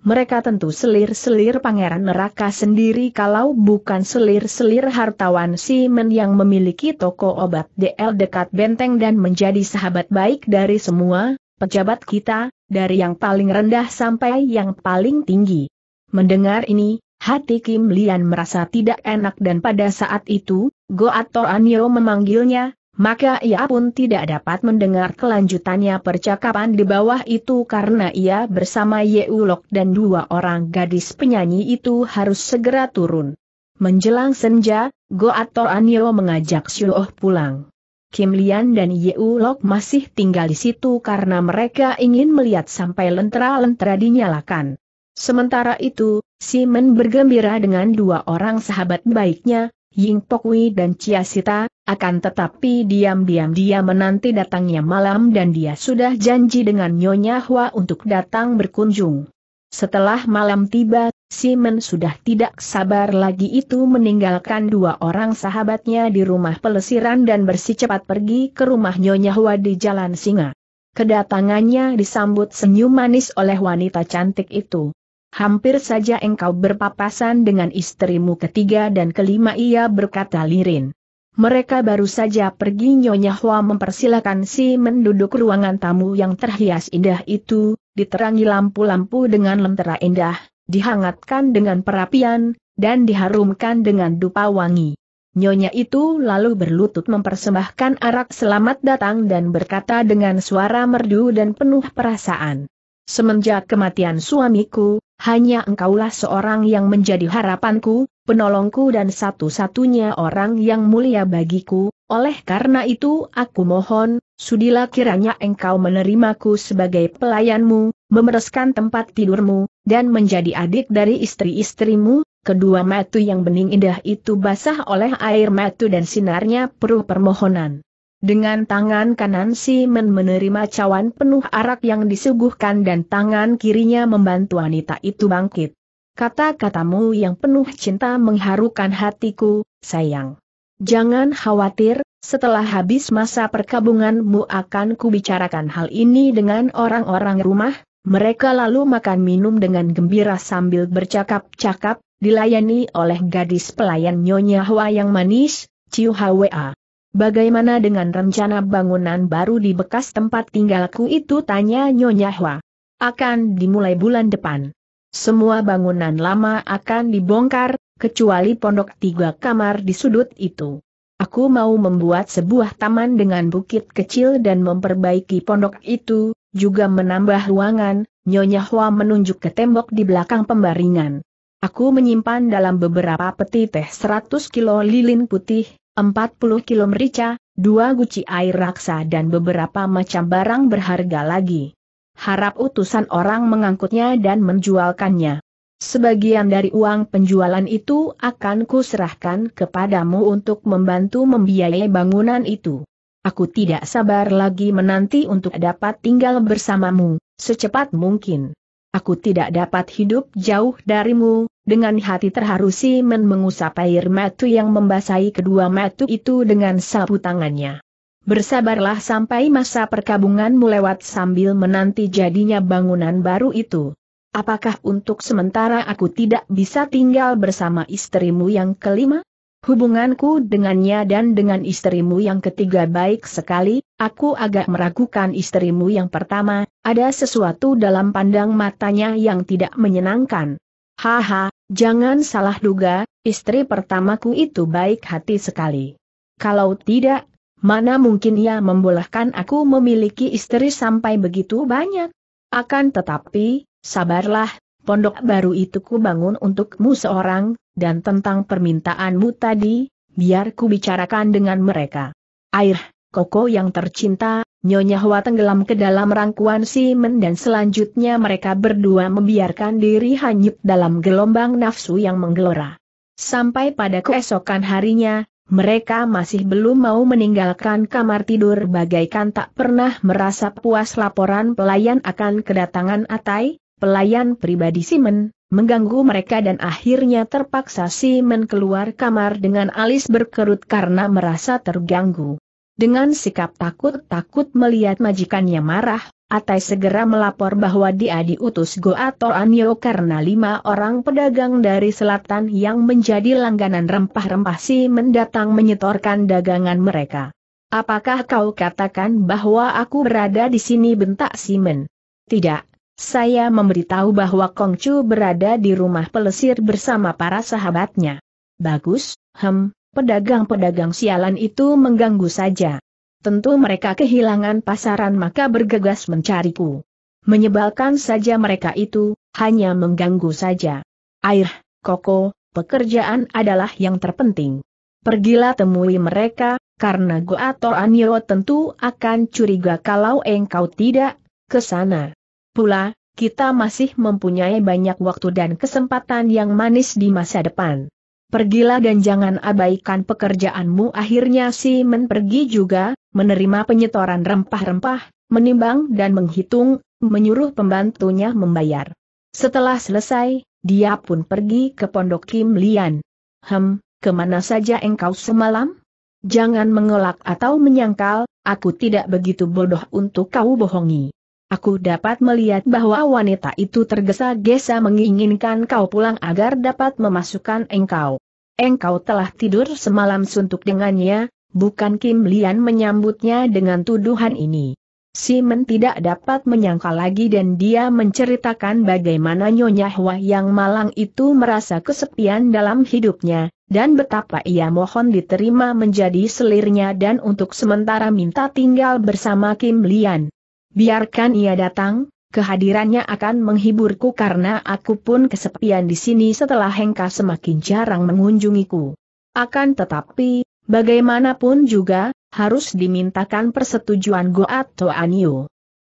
mereka tentu selir-selir pangeran neraka sendiri kalau bukan selir-selir hartawan Simon yang memiliki toko obat DL dekat benteng dan menjadi sahabat baik dari semua, pejabat kita, dari yang paling rendah sampai yang paling tinggi. Mendengar ini, hati Kim Lian merasa tidak enak dan pada saat itu, Goat Toranio memanggilnya, maka ia pun tidak dapat mendengar kelanjutannya percakapan di bawah itu karena ia bersama Yeulok dan dua orang gadis penyanyi itu harus segera turun. Menjelang senja, Goat Anio mengajak Shuoh pulang. Kim Lian dan Yeulok masih tinggal di situ karena mereka ingin melihat sampai lentera-lentera dinyalakan. Sementara itu, Simon bergembira dengan dua orang sahabat baiknya, Ying Wei dan Chia Sita, akan tetapi diam-diam dia menanti datangnya malam dan dia sudah janji dengan Nyonya Hua untuk datang berkunjung. Setelah malam tiba, Simon sudah tidak sabar lagi itu meninggalkan dua orang sahabatnya di rumah pelesiran dan bersih cepat pergi ke rumah Nyonya Hua di Jalan Singa. Kedatangannya disambut senyum manis oleh wanita cantik itu hampir saja engkau berpapasan dengan istrimu ketiga dan kelima ia berkata lirin. Mereka baru saja pergi Nyonya Hua mempersilahkan si menduduk ruangan tamu yang terhias indah itu, diterangi lampu-lampu dengan lentera indah, dihangatkan dengan perapian, dan diharumkan dengan dupa wangi. Nyonya itu lalu berlutut mempersembahkan arak selamat datang dan berkata dengan suara merdu dan penuh perasaan. Semenjak kematian suamiku, hanya engkaulah seorang yang menjadi harapanku, penolongku dan satu-satunya orang yang mulia bagiku, oleh karena itu aku mohon, sudilah kiranya engkau menerimaku sebagai pelayanmu, memereskan tempat tidurmu, dan menjadi adik dari istri-istrimu, kedua matu yang bening indah itu basah oleh air matu dan sinarnya perlu permohonan. Dengan tangan kanan Men menerima cawan penuh arak yang disuguhkan dan tangan kirinya membantu wanita itu bangkit. Kata-katamu yang penuh cinta mengharukan hatiku, sayang. Jangan khawatir, setelah habis masa perkabunganmu akan kubicarakan hal ini dengan orang-orang rumah, mereka lalu makan minum dengan gembira sambil bercakap-cakap, dilayani oleh gadis pelayan Nyonya Hua yang manis, Ciu Hwa. Bagaimana dengan rencana bangunan baru di bekas tempat tinggalku itu tanya Nyonya Hua. Akan dimulai bulan depan. Semua bangunan lama akan dibongkar, kecuali pondok tiga kamar di sudut itu. Aku mau membuat sebuah taman dengan bukit kecil dan memperbaiki pondok itu, juga menambah ruangan, Nyonya Hua menunjuk ke tembok di belakang pembaringan. Aku menyimpan dalam beberapa peti teh 100 kilo lilin putih, 40 kilo merica, dua guci air raksa dan beberapa macam barang berharga lagi. Harap utusan orang mengangkutnya dan menjualkannya. Sebagian dari uang penjualan itu akan kuserahkan kepadamu untuk membantu membiayai bangunan itu. Aku tidak sabar lagi menanti untuk dapat tinggal bersamamu, secepat mungkin. Aku tidak dapat hidup jauh darimu, dengan hati terharu Men mengusap air matu yang membasahi kedua matu itu dengan sapu tangannya. Bersabarlah sampai masa perkabungan lewat sambil menanti jadinya bangunan baru itu. Apakah untuk sementara aku tidak bisa tinggal bersama istrimu yang kelima? Hubunganku dengannya dan dengan istrimu yang ketiga baik sekali, aku agak meragukan istrimu yang pertama, ada sesuatu dalam pandang matanya yang tidak menyenangkan. Haha, jangan salah duga, istri pertamaku itu baik hati sekali. Kalau tidak, mana mungkin ia membolehkan aku memiliki istri sampai begitu banyak. Akan tetapi, sabarlah, pondok baru itu ku bangun untukmu seorang, dan tentang permintaanmu tadi, biar ku bicarakan dengan mereka. Air, Koko yang tercinta, Nyonya Hua tenggelam ke dalam rangkuan Simen dan selanjutnya mereka berdua membiarkan diri hanyut dalam gelombang nafsu yang menggelora. Sampai pada keesokan harinya, mereka masih belum mau meninggalkan kamar tidur bagaikan tak pernah merasa puas laporan pelayan akan kedatangan Atai, pelayan pribadi Simen, mengganggu mereka dan akhirnya terpaksa Simen keluar kamar dengan alis berkerut karena merasa terganggu. Dengan sikap takut-takut melihat majikannya marah, Atai segera melapor bahwa dia diutus Goa Anyo karena lima orang pedagang dari selatan yang menjadi langganan rempah-rempah si mendatang menyetorkan dagangan mereka. Apakah kau katakan bahwa aku berada di sini bentak Simon. Tidak, saya memberitahu bahwa Kongcu berada di rumah pelesir bersama para sahabatnya. Bagus, hem, pedagang-pedagang sialan itu mengganggu saja. Tentu mereka kehilangan pasaran maka bergegas mencariku. Menyebalkan saja mereka itu, hanya mengganggu saja. Air, koko, pekerjaan adalah yang terpenting. Pergilah temui mereka, karena Goa Anyo tentu akan curiga kalau engkau tidak ke sana. Pula, kita masih mempunyai banyak waktu dan kesempatan yang manis di masa depan pergilah dan jangan abaikan pekerjaanmu. Akhirnya sih pergi juga, menerima penyetoran rempah-rempah, menimbang dan menghitung, menyuruh pembantunya membayar. Setelah selesai, dia pun pergi ke pondok Kim Lian. Hem, kemana saja engkau semalam? Jangan mengelak atau menyangkal, aku tidak begitu bodoh untuk kau bohongi. Aku dapat melihat bahwa wanita itu tergesa-gesa menginginkan kau pulang agar dapat memasukkan engkau. Engkau telah tidur semalam suntuk dengannya, bukan Kim Lian menyambutnya dengan tuduhan ini. Simon tidak dapat menyangka lagi dan dia menceritakan bagaimana Nyonya Hua yang malang itu merasa kesepian dalam hidupnya, dan betapa ia mohon diterima menjadi selirnya dan untuk sementara minta tinggal bersama Kim Lian. Biarkan ia datang, kehadirannya akan menghiburku karena aku pun kesepian di sini setelah Hengka semakin jarang mengunjungiku. Akan tetapi, bagaimanapun juga, harus dimintakan persetujuan atau Toanio.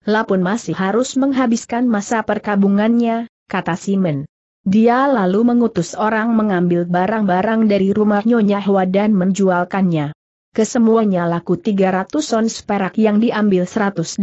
Lapun masih harus menghabiskan masa perkabungannya, kata Simon. Dia lalu mengutus orang mengambil barang-barang dari rumah Nyonya Hwa dan menjualkannya kesemuanya laku 300 ons perak yang diambil 180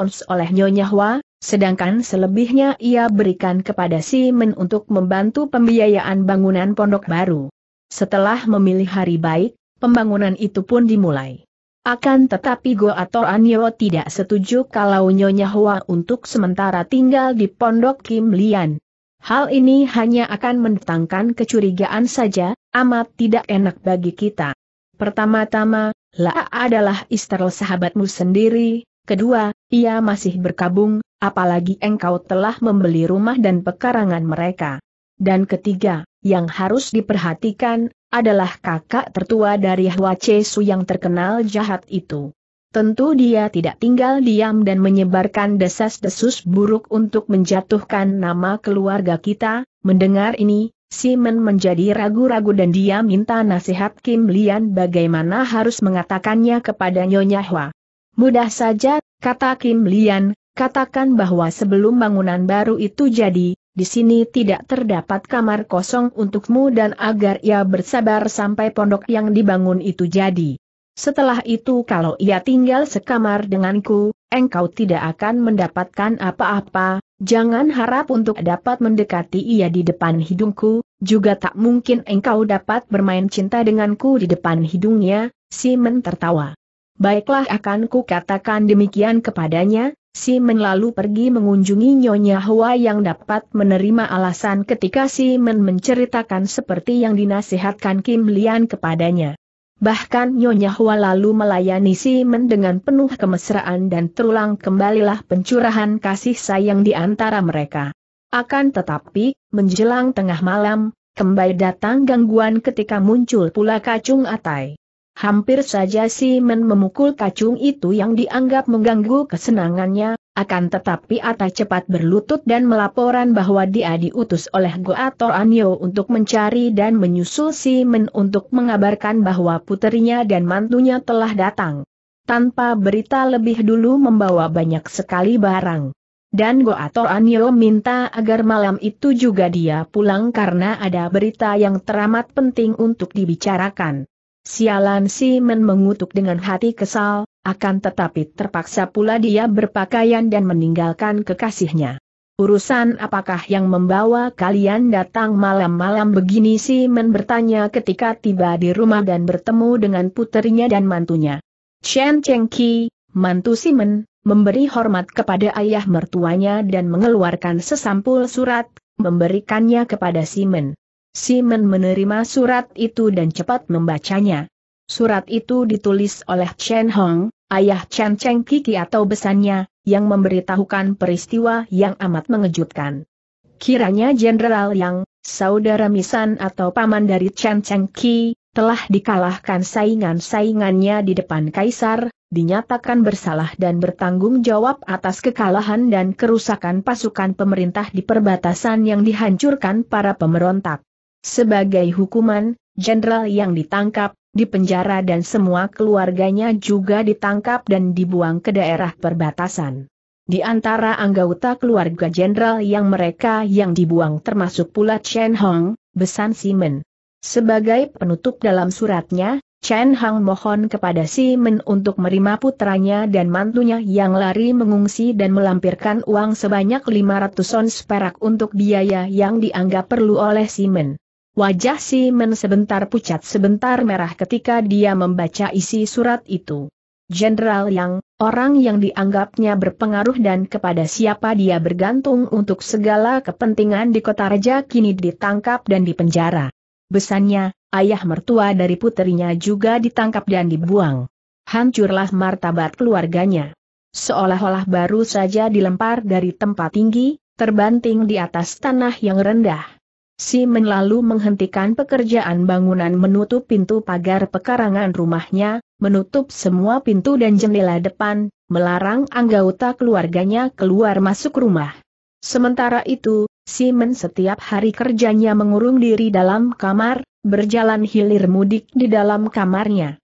ons oleh Nyonya Hua, sedangkan selebihnya ia berikan kepada Simon untuk membantu pembiayaan bangunan pondok baru. Setelah memilih hari baik, pembangunan itu pun dimulai. Akan tetapi Go atau Anyo tidak setuju kalau Nyonya Hua untuk sementara tinggal di pondok Kim Lian. Hal ini hanya akan mendatangkan kecurigaan saja, amat tidak enak bagi kita. Pertama-tama, Laa adalah istri sahabatmu sendiri, kedua, ia masih berkabung, apalagi engkau telah membeli rumah dan pekarangan mereka. Dan ketiga, yang harus diperhatikan, adalah kakak tertua dari Hwa Su yang terkenal jahat itu. Tentu dia tidak tinggal diam dan menyebarkan desas-desus buruk untuk menjatuhkan nama keluarga kita, mendengar ini, Simon menjadi ragu-ragu dan dia minta nasihat Kim Lian bagaimana harus mengatakannya kepada Nyonya Hua. Mudah saja, kata Kim Lian, katakan bahwa sebelum bangunan baru itu jadi, di sini tidak terdapat kamar kosong untukmu dan agar ia bersabar sampai pondok yang dibangun itu jadi. Setelah itu kalau ia tinggal sekamar denganku, engkau tidak akan mendapatkan apa-apa, jangan harap untuk dapat mendekati ia di depan hidungku, juga tak mungkin engkau dapat bermain cinta denganku di depan hidungnya, Simon tertawa. Baiklah akan ku katakan demikian kepadanya, Simon lalu pergi mengunjungi Nyonya Hua yang dapat menerima alasan ketika Simon menceritakan seperti yang dinasihatkan Kim Lian kepadanya. Bahkan Nyonya Hua lalu melayani Simon dengan penuh kemesraan dan terulang kembalilah pencurahan kasih sayang di antara mereka. Akan tetapi, menjelang tengah malam, kembali datang gangguan ketika muncul pula kacung atai. Hampir saja Simon memukul kacung itu yang dianggap mengganggu kesenangannya, akan tetapi Ata cepat berlutut dan melaporan bahwa dia diutus oleh Goator Anyo untuk mencari dan menyusul Simon untuk mengabarkan bahwa putrinya dan mantunya telah datang. Tanpa berita lebih dulu membawa banyak sekali barang. Dan Goator Anyo minta agar malam itu juga dia pulang karena ada berita yang teramat penting untuk dibicarakan. Sialan Simon mengutuk dengan hati kesal, akan tetapi terpaksa pula dia berpakaian dan meninggalkan kekasihnya. Urusan apakah yang membawa kalian datang malam-malam begini si men bertanya ketika tiba di rumah dan bertemu dengan putrinya dan mantunya. Chen Cheng Ki, mantu Simon, memberi hormat kepada ayah mertuanya dan mengeluarkan sesampul surat, memberikannya kepada Simon. Simon menerima surat itu dan cepat membacanya. Surat itu ditulis oleh Chen Hong, ayah Chen Cheng Kiki atau besannya, yang memberitahukan peristiwa yang amat mengejutkan. Kiranya Jenderal Yang, saudara Misan atau paman dari Chen Cheng Ki, telah dikalahkan saingan-saingannya di depan Kaisar, dinyatakan bersalah dan bertanggung jawab atas kekalahan dan kerusakan pasukan pemerintah di perbatasan yang dihancurkan para pemberontak. Sebagai hukuman, jenderal yang ditangkap, dipenjara dan semua keluarganya juga ditangkap dan dibuang ke daerah perbatasan. Di antara anggota keluarga jenderal yang mereka yang dibuang termasuk pula Chen Hong, Besan Simen. Sebagai penutup dalam suratnya, Chen Hong mohon kepada Simen untuk menerima putranya dan mantunya yang lari mengungsi dan melampirkan uang sebanyak 500 ons perak untuk biaya yang dianggap perlu oleh Simen. Wajah Simon sebentar pucat sebentar merah ketika dia membaca isi surat itu. Jenderal yang, orang yang dianggapnya berpengaruh dan kepada siapa dia bergantung untuk segala kepentingan di kota raja kini ditangkap dan dipenjara. Besannya, ayah mertua dari puterinya juga ditangkap dan dibuang. Hancurlah martabat keluarganya. Seolah-olah baru saja dilempar dari tempat tinggi, terbanting di atas tanah yang rendah. Si lalu menghentikan pekerjaan bangunan menutup pintu pagar pekarangan rumahnya, menutup semua pintu dan jendela depan, melarang anggota keluarganya keluar masuk rumah. Sementara itu, Si setiap hari kerjanya mengurung diri dalam kamar, berjalan hilir mudik di dalam kamarnya.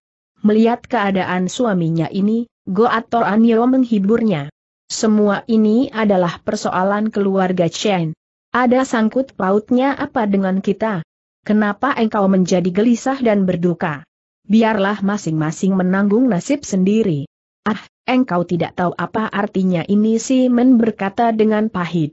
Melihat keadaan suaminya ini, Go Goator Anio menghiburnya. Semua ini adalah persoalan keluarga Chen. Ada sangkut pautnya apa dengan kita? Kenapa engkau menjadi gelisah dan berduka? Biarlah masing-masing menanggung nasib sendiri. Ah, engkau tidak tahu apa artinya ini si Men berkata dengan pahit.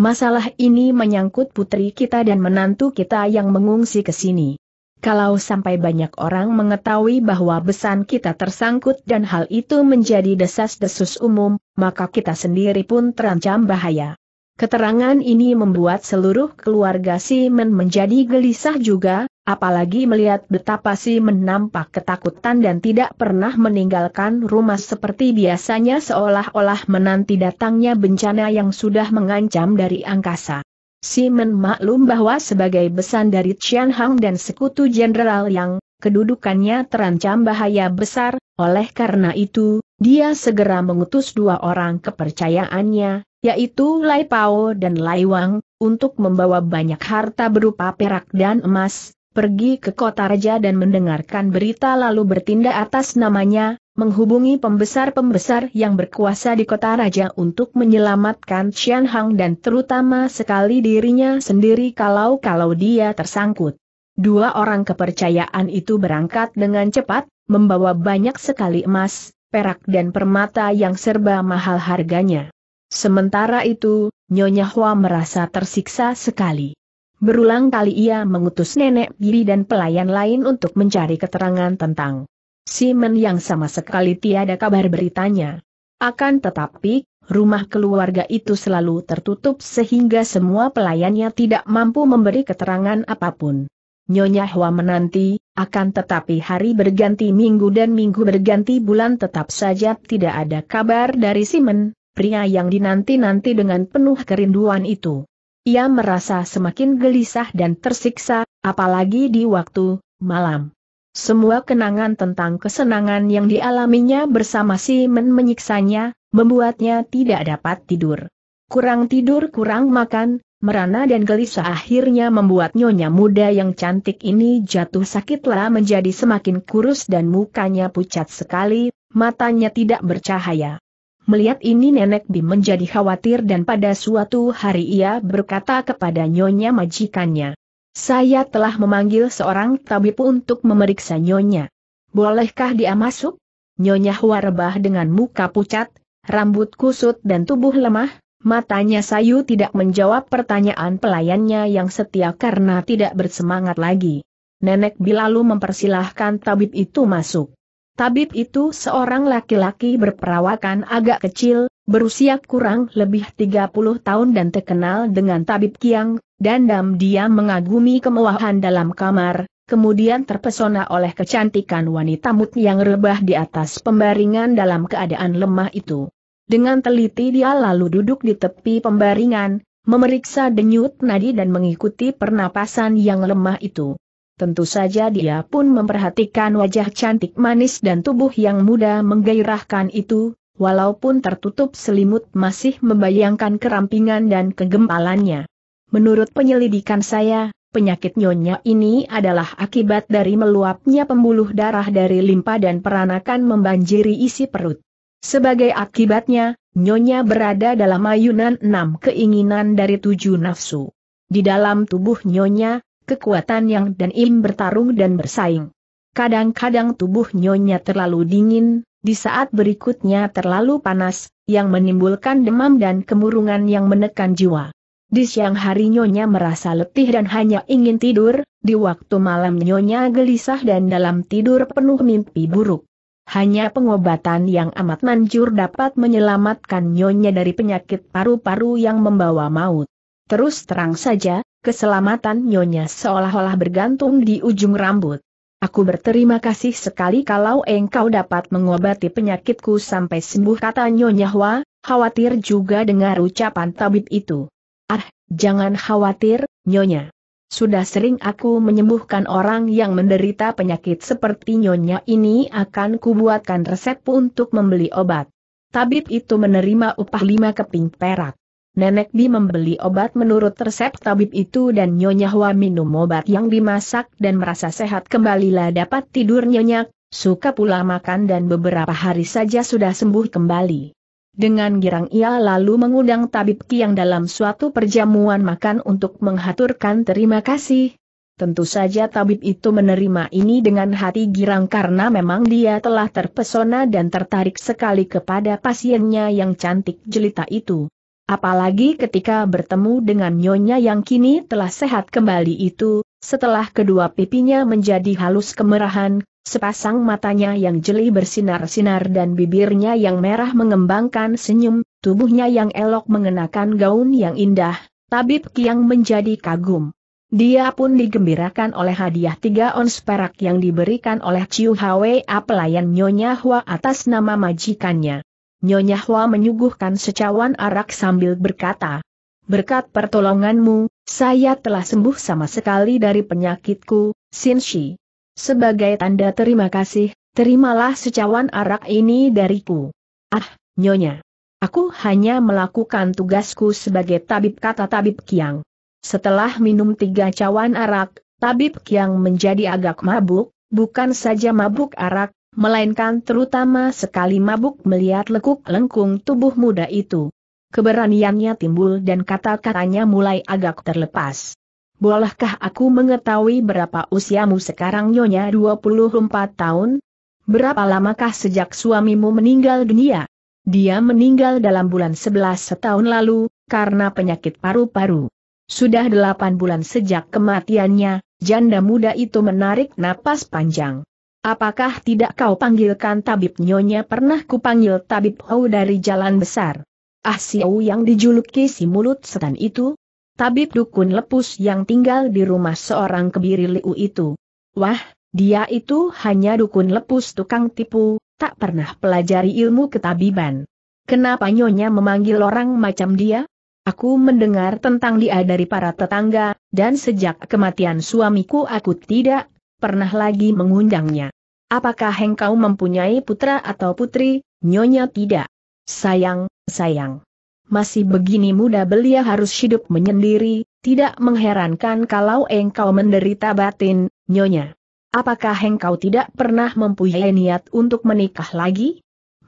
Masalah ini menyangkut putri kita dan menantu kita yang mengungsi ke sini. Kalau sampai banyak orang mengetahui bahwa besan kita tersangkut dan hal itu menjadi desas-desus umum, maka kita sendiri pun terancam bahaya. Keterangan ini membuat seluruh keluarga Simen menjadi gelisah juga, apalagi melihat betapa Simen nampak ketakutan dan tidak pernah meninggalkan rumah seperti biasanya seolah-olah menanti datangnya bencana yang sudah mengancam dari angkasa. Simen maklum bahwa sebagai besan dari Chian dan sekutu jenderal yang kedudukannya terancam bahaya besar, oleh karena itu, dia segera mengutus dua orang kepercayaannya, yaitu Lai Pao dan Lai Wang, untuk membawa banyak harta berupa perak dan emas, pergi ke kota raja dan mendengarkan berita lalu bertindak atas namanya, menghubungi pembesar-pembesar yang berkuasa di kota raja untuk menyelamatkan Xian Hang dan terutama sekali dirinya sendiri kalau-kalau dia tersangkut. Dua orang kepercayaan itu berangkat dengan cepat, membawa banyak sekali emas, perak dan permata yang serba mahal harganya. Sementara itu, Nyonya Hua merasa tersiksa sekali. Berulang kali ia mengutus nenek Bibi dan pelayan lain untuk mencari keterangan tentang Simon yang sama sekali tiada kabar beritanya. Akan tetapi, rumah keluarga itu selalu tertutup sehingga semua pelayannya tidak mampu memberi keterangan apapun. Nyonya Hua menanti, akan tetapi hari berganti minggu dan minggu berganti bulan tetap saja tidak ada kabar dari Simon, pria yang dinanti-nanti dengan penuh kerinduan itu. Ia merasa semakin gelisah dan tersiksa, apalagi di waktu malam. Semua kenangan tentang kesenangan yang dialaminya bersama Simon menyiksanya, membuatnya tidak dapat tidur. Kurang tidur kurang makan, merana dan gelisah akhirnya membuat nyonya muda yang cantik ini jatuh sakitlah menjadi semakin kurus dan mukanya pucat sekali, matanya tidak bercahaya. Melihat ini Nenek Bi menjadi khawatir dan pada suatu hari ia berkata kepada nyonya majikannya. Saya telah memanggil seorang tabib untuk memeriksa nyonya. Bolehkah dia masuk? Nyonya Huarbah dengan muka pucat, rambut kusut dan tubuh lemah, Matanya Sayu tidak menjawab pertanyaan pelayannya yang setia karena tidak bersemangat lagi. Nenek Bilalu mempersilahkan tabib itu masuk. Tabib itu seorang laki-laki berperawakan agak kecil, berusia kurang lebih 30 tahun dan terkenal dengan tabib Kiang, dam dia mengagumi kemewahan dalam kamar, kemudian terpesona oleh kecantikan wanita mut yang rebah di atas pembaringan dalam keadaan lemah itu. Dengan teliti dia lalu duduk di tepi pembaringan, memeriksa denyut nadi dan mengikuti pernapasan yang lemah itu. Tentu saja dia pun memperhatikan wajah cantik manis dan tubuh yang muda menggairahkan itu, walaupun tertutup selimut masih membayangkan kerampingan dan kegempalannya. Menurut penyelidikan saya, penyakit nyonya ini adalah akibat dari meluapnya pembuluh darah dari limpa dan peranakan membanjiri isi perut. Sebagai akibatnya, Nyonya berada dalam ayunan enam keinginan dari tujuh nafsu. Di dalam tubuh Nyonya, kekuatan yang dan im bertarung dan bersaing. Kadang-kadang tubuh Nyonya terlalu dingin, di saat berikutnya terlalu panas, yang menimbulkan demam dan kemurungan yang menekan jiwa. Di siang hari Nyonya merasa letih dan hanya ingin tidur, di waktu malam Nyonya gelisah dan dalam tidur penuh mimpi buruk. Hanya pengobatan yang amat manjur dapat menyelamatkan nyonya dari penyakit paru-paru yang membawa maut. Terus terang saja, keselamatan nyonya seolah-olah bergantung di ujung rambut. Aku berterima kasih sekali kalau engkau dapat mengobati penyakitku sampai sembuh kata Nyonya Hwa, khawatir juga dengar ucapan tabib itu. Ah, jangan khawatir, Nyonya. Sudah sering aku menyembuhkan orang yang menderita penyakit seperti nyonya ini akan kubuatkan resep untuk membeli obat. Tabib itu menerima upah lima keping perak. Nenek Bi membeli obat menurut resep tabib itu dan Nyonya Hua minum obat yang dimasak dan merasa sehat kembalilah dapat tidur nyenyak, suka pula makan dan beberapa hari saja sudah sembuh kembali. Dengan girang ia lalu mengundang Tabib Kiang dalam suatu perjamuan makan untuk menghaturkan terima kasih. Tentu saja Tabib itu menerima ini dengan hati girang karena memang dia telah terpesona dan tertarik sekali kepada pasiennya yang cantik jelita itu. Apalagi ketika bertemu dengan nyonya yang kini telah sehat kembali itu, setelah kedua pipinya menjadi halus kemerahan, Sepasang matanya yang jeli bersinar-sinar dan bibirnya yang merah mengembangkan senyum, tubuhnya yang elok mengenakan gaun yang indah, Tabib Kiang menjadi kagum. Dia pun digembirakan oleh hadiah tiga ons perak yang diberikan oleh Ciu Hwa pelayan Nyonya Hua atas nama majikannya. Nyonya Hua menyuguhkan secawan arak sambil berkata, Berkat pertolonganmu, saya telah sembuh sama sekali dari penyakitku, Shi." Sebagai tanda terima kasih, terimalah secawan arak ini dariku. Ah, nyonya. Aku hanya melakukan tugasku sebagai tabib kata tabib Kiang. Setelah minum tiga cawan arak, tabib Kiang menjadi agak mabuk, bukan saja mabuk arak, melainkan terutama sekali mabuk melihat lekuk lengkung tubuh muda itu. Keberaniannya timbul dan kata-katanya mulai agak terlepas. Bolehkah aku mengetahui berapa usiamu sekarang Nyonya 24 tahun? Berapa lamakah sejak suamimu meninggal dunia? Dia meninggal dalam bulan 11 setahun lalu, karena penyakit paru-paru. Sudah delapan bulan sejak kematiannya, janda muda itu menarik napas panjang. Apakah tidak kau panggilkan tabib nyonya pernah kupanggil tabib Hou dari jalan besar? Ah si yang dijuluki si mulut setan itu, tabib dukun lepus yang tinggal di rumah seorang kebiri liu itu. Wah, dia itu hanya dukun lepus tukang tipu, tak pernah pelajari ilmu ketabiban. Kenapa Nyonya memanggil orang macam dia? Aku mendengar tentang dia dari para tetangga, dan sejak kematian suamiku aku tidak pernah lagi mengundangnya. Apakah hengkau mempunyai putra atau putri? Nyonya tidak. Sayang, sayang masih begini muda belia harus hidup menyendiri, tidak mengherankan kalau engkau menderita batin, nyonya. Apakah engkau tidak pernah mempunyai niat untuk menikah lagi?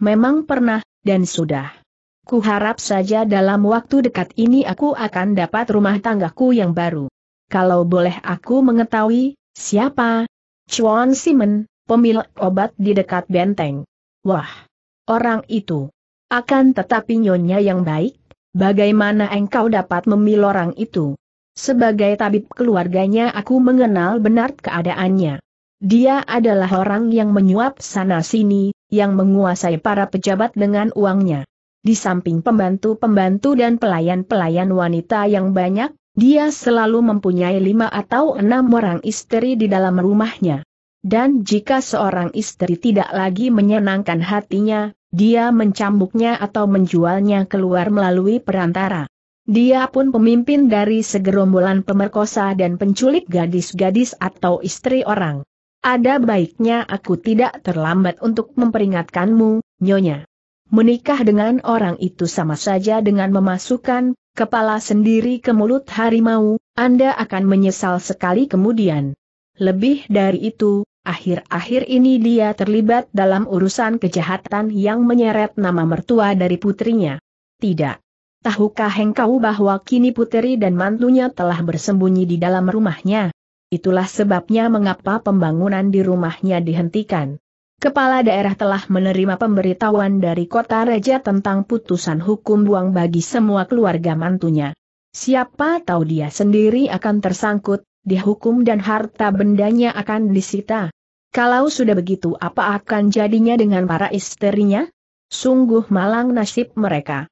Memang pernah, dan sudah. Kuharap saja dalam waktu dekat ini aku akan dapat rumah tanggaku yang baru. Kalau boleh aku mengetahui, siapa? Chuan Simon, pemilik obat di dekat benteng. Wah! Orang itu. Akan tetapi nyonya yang baik, bagaimana engkau dapat memilih orang itu? Sebagai tabib keluarganya aku mengenal benar keadaannya. Dia adalah orang yang menyuap sana-sini, yang menguasai para pejabat dengan uangnya. Di samping pembantu-pembantu dan pelayan-pelayan wanita yang banyak, dia selalu mempunyai lima atau enam orang istri di dalam rumahnya. Dan jika seorang istri tidak lagi menyenangkan hatinya, dia mencambuknya atau menjualnya keluar melalui perantara. Dia pun pemimpin dari segerombolan pemerkosa dan penculik gadis-gadis atau istri orang. Ada baiknya aku tidak terlambat untuk memperingatkanmu, Nyonya. Menikah dengan orang itu sama saja dengan memasukkan kepala sendiri ke mulut harimau, Anda akan menyesal sekali kemudian. Lebih dari itu, akhir-akhir ini dia terlibat dalam urusan kejahatan yang menyeret nama mertua dari putrinya. Tidak. Tahukah engkau bahwa kini puteri dan mantunya telah bersembunyi di dalam rumahnya? Itulah sebabnya mengapa pembangunan di rumahnya dihentikan. Kepala daerah telah menerima pemberitahuan dari kota raja tentang putusan hukum buang bagi semua keluarga mantunya. Siapa tahu dia sendiri akan tersangkut, dihukum dan harta bendanya akan disita. Kalau sudah begitu apa akan jadinya dengan para istrinya? Sungguh malang nasib mereka.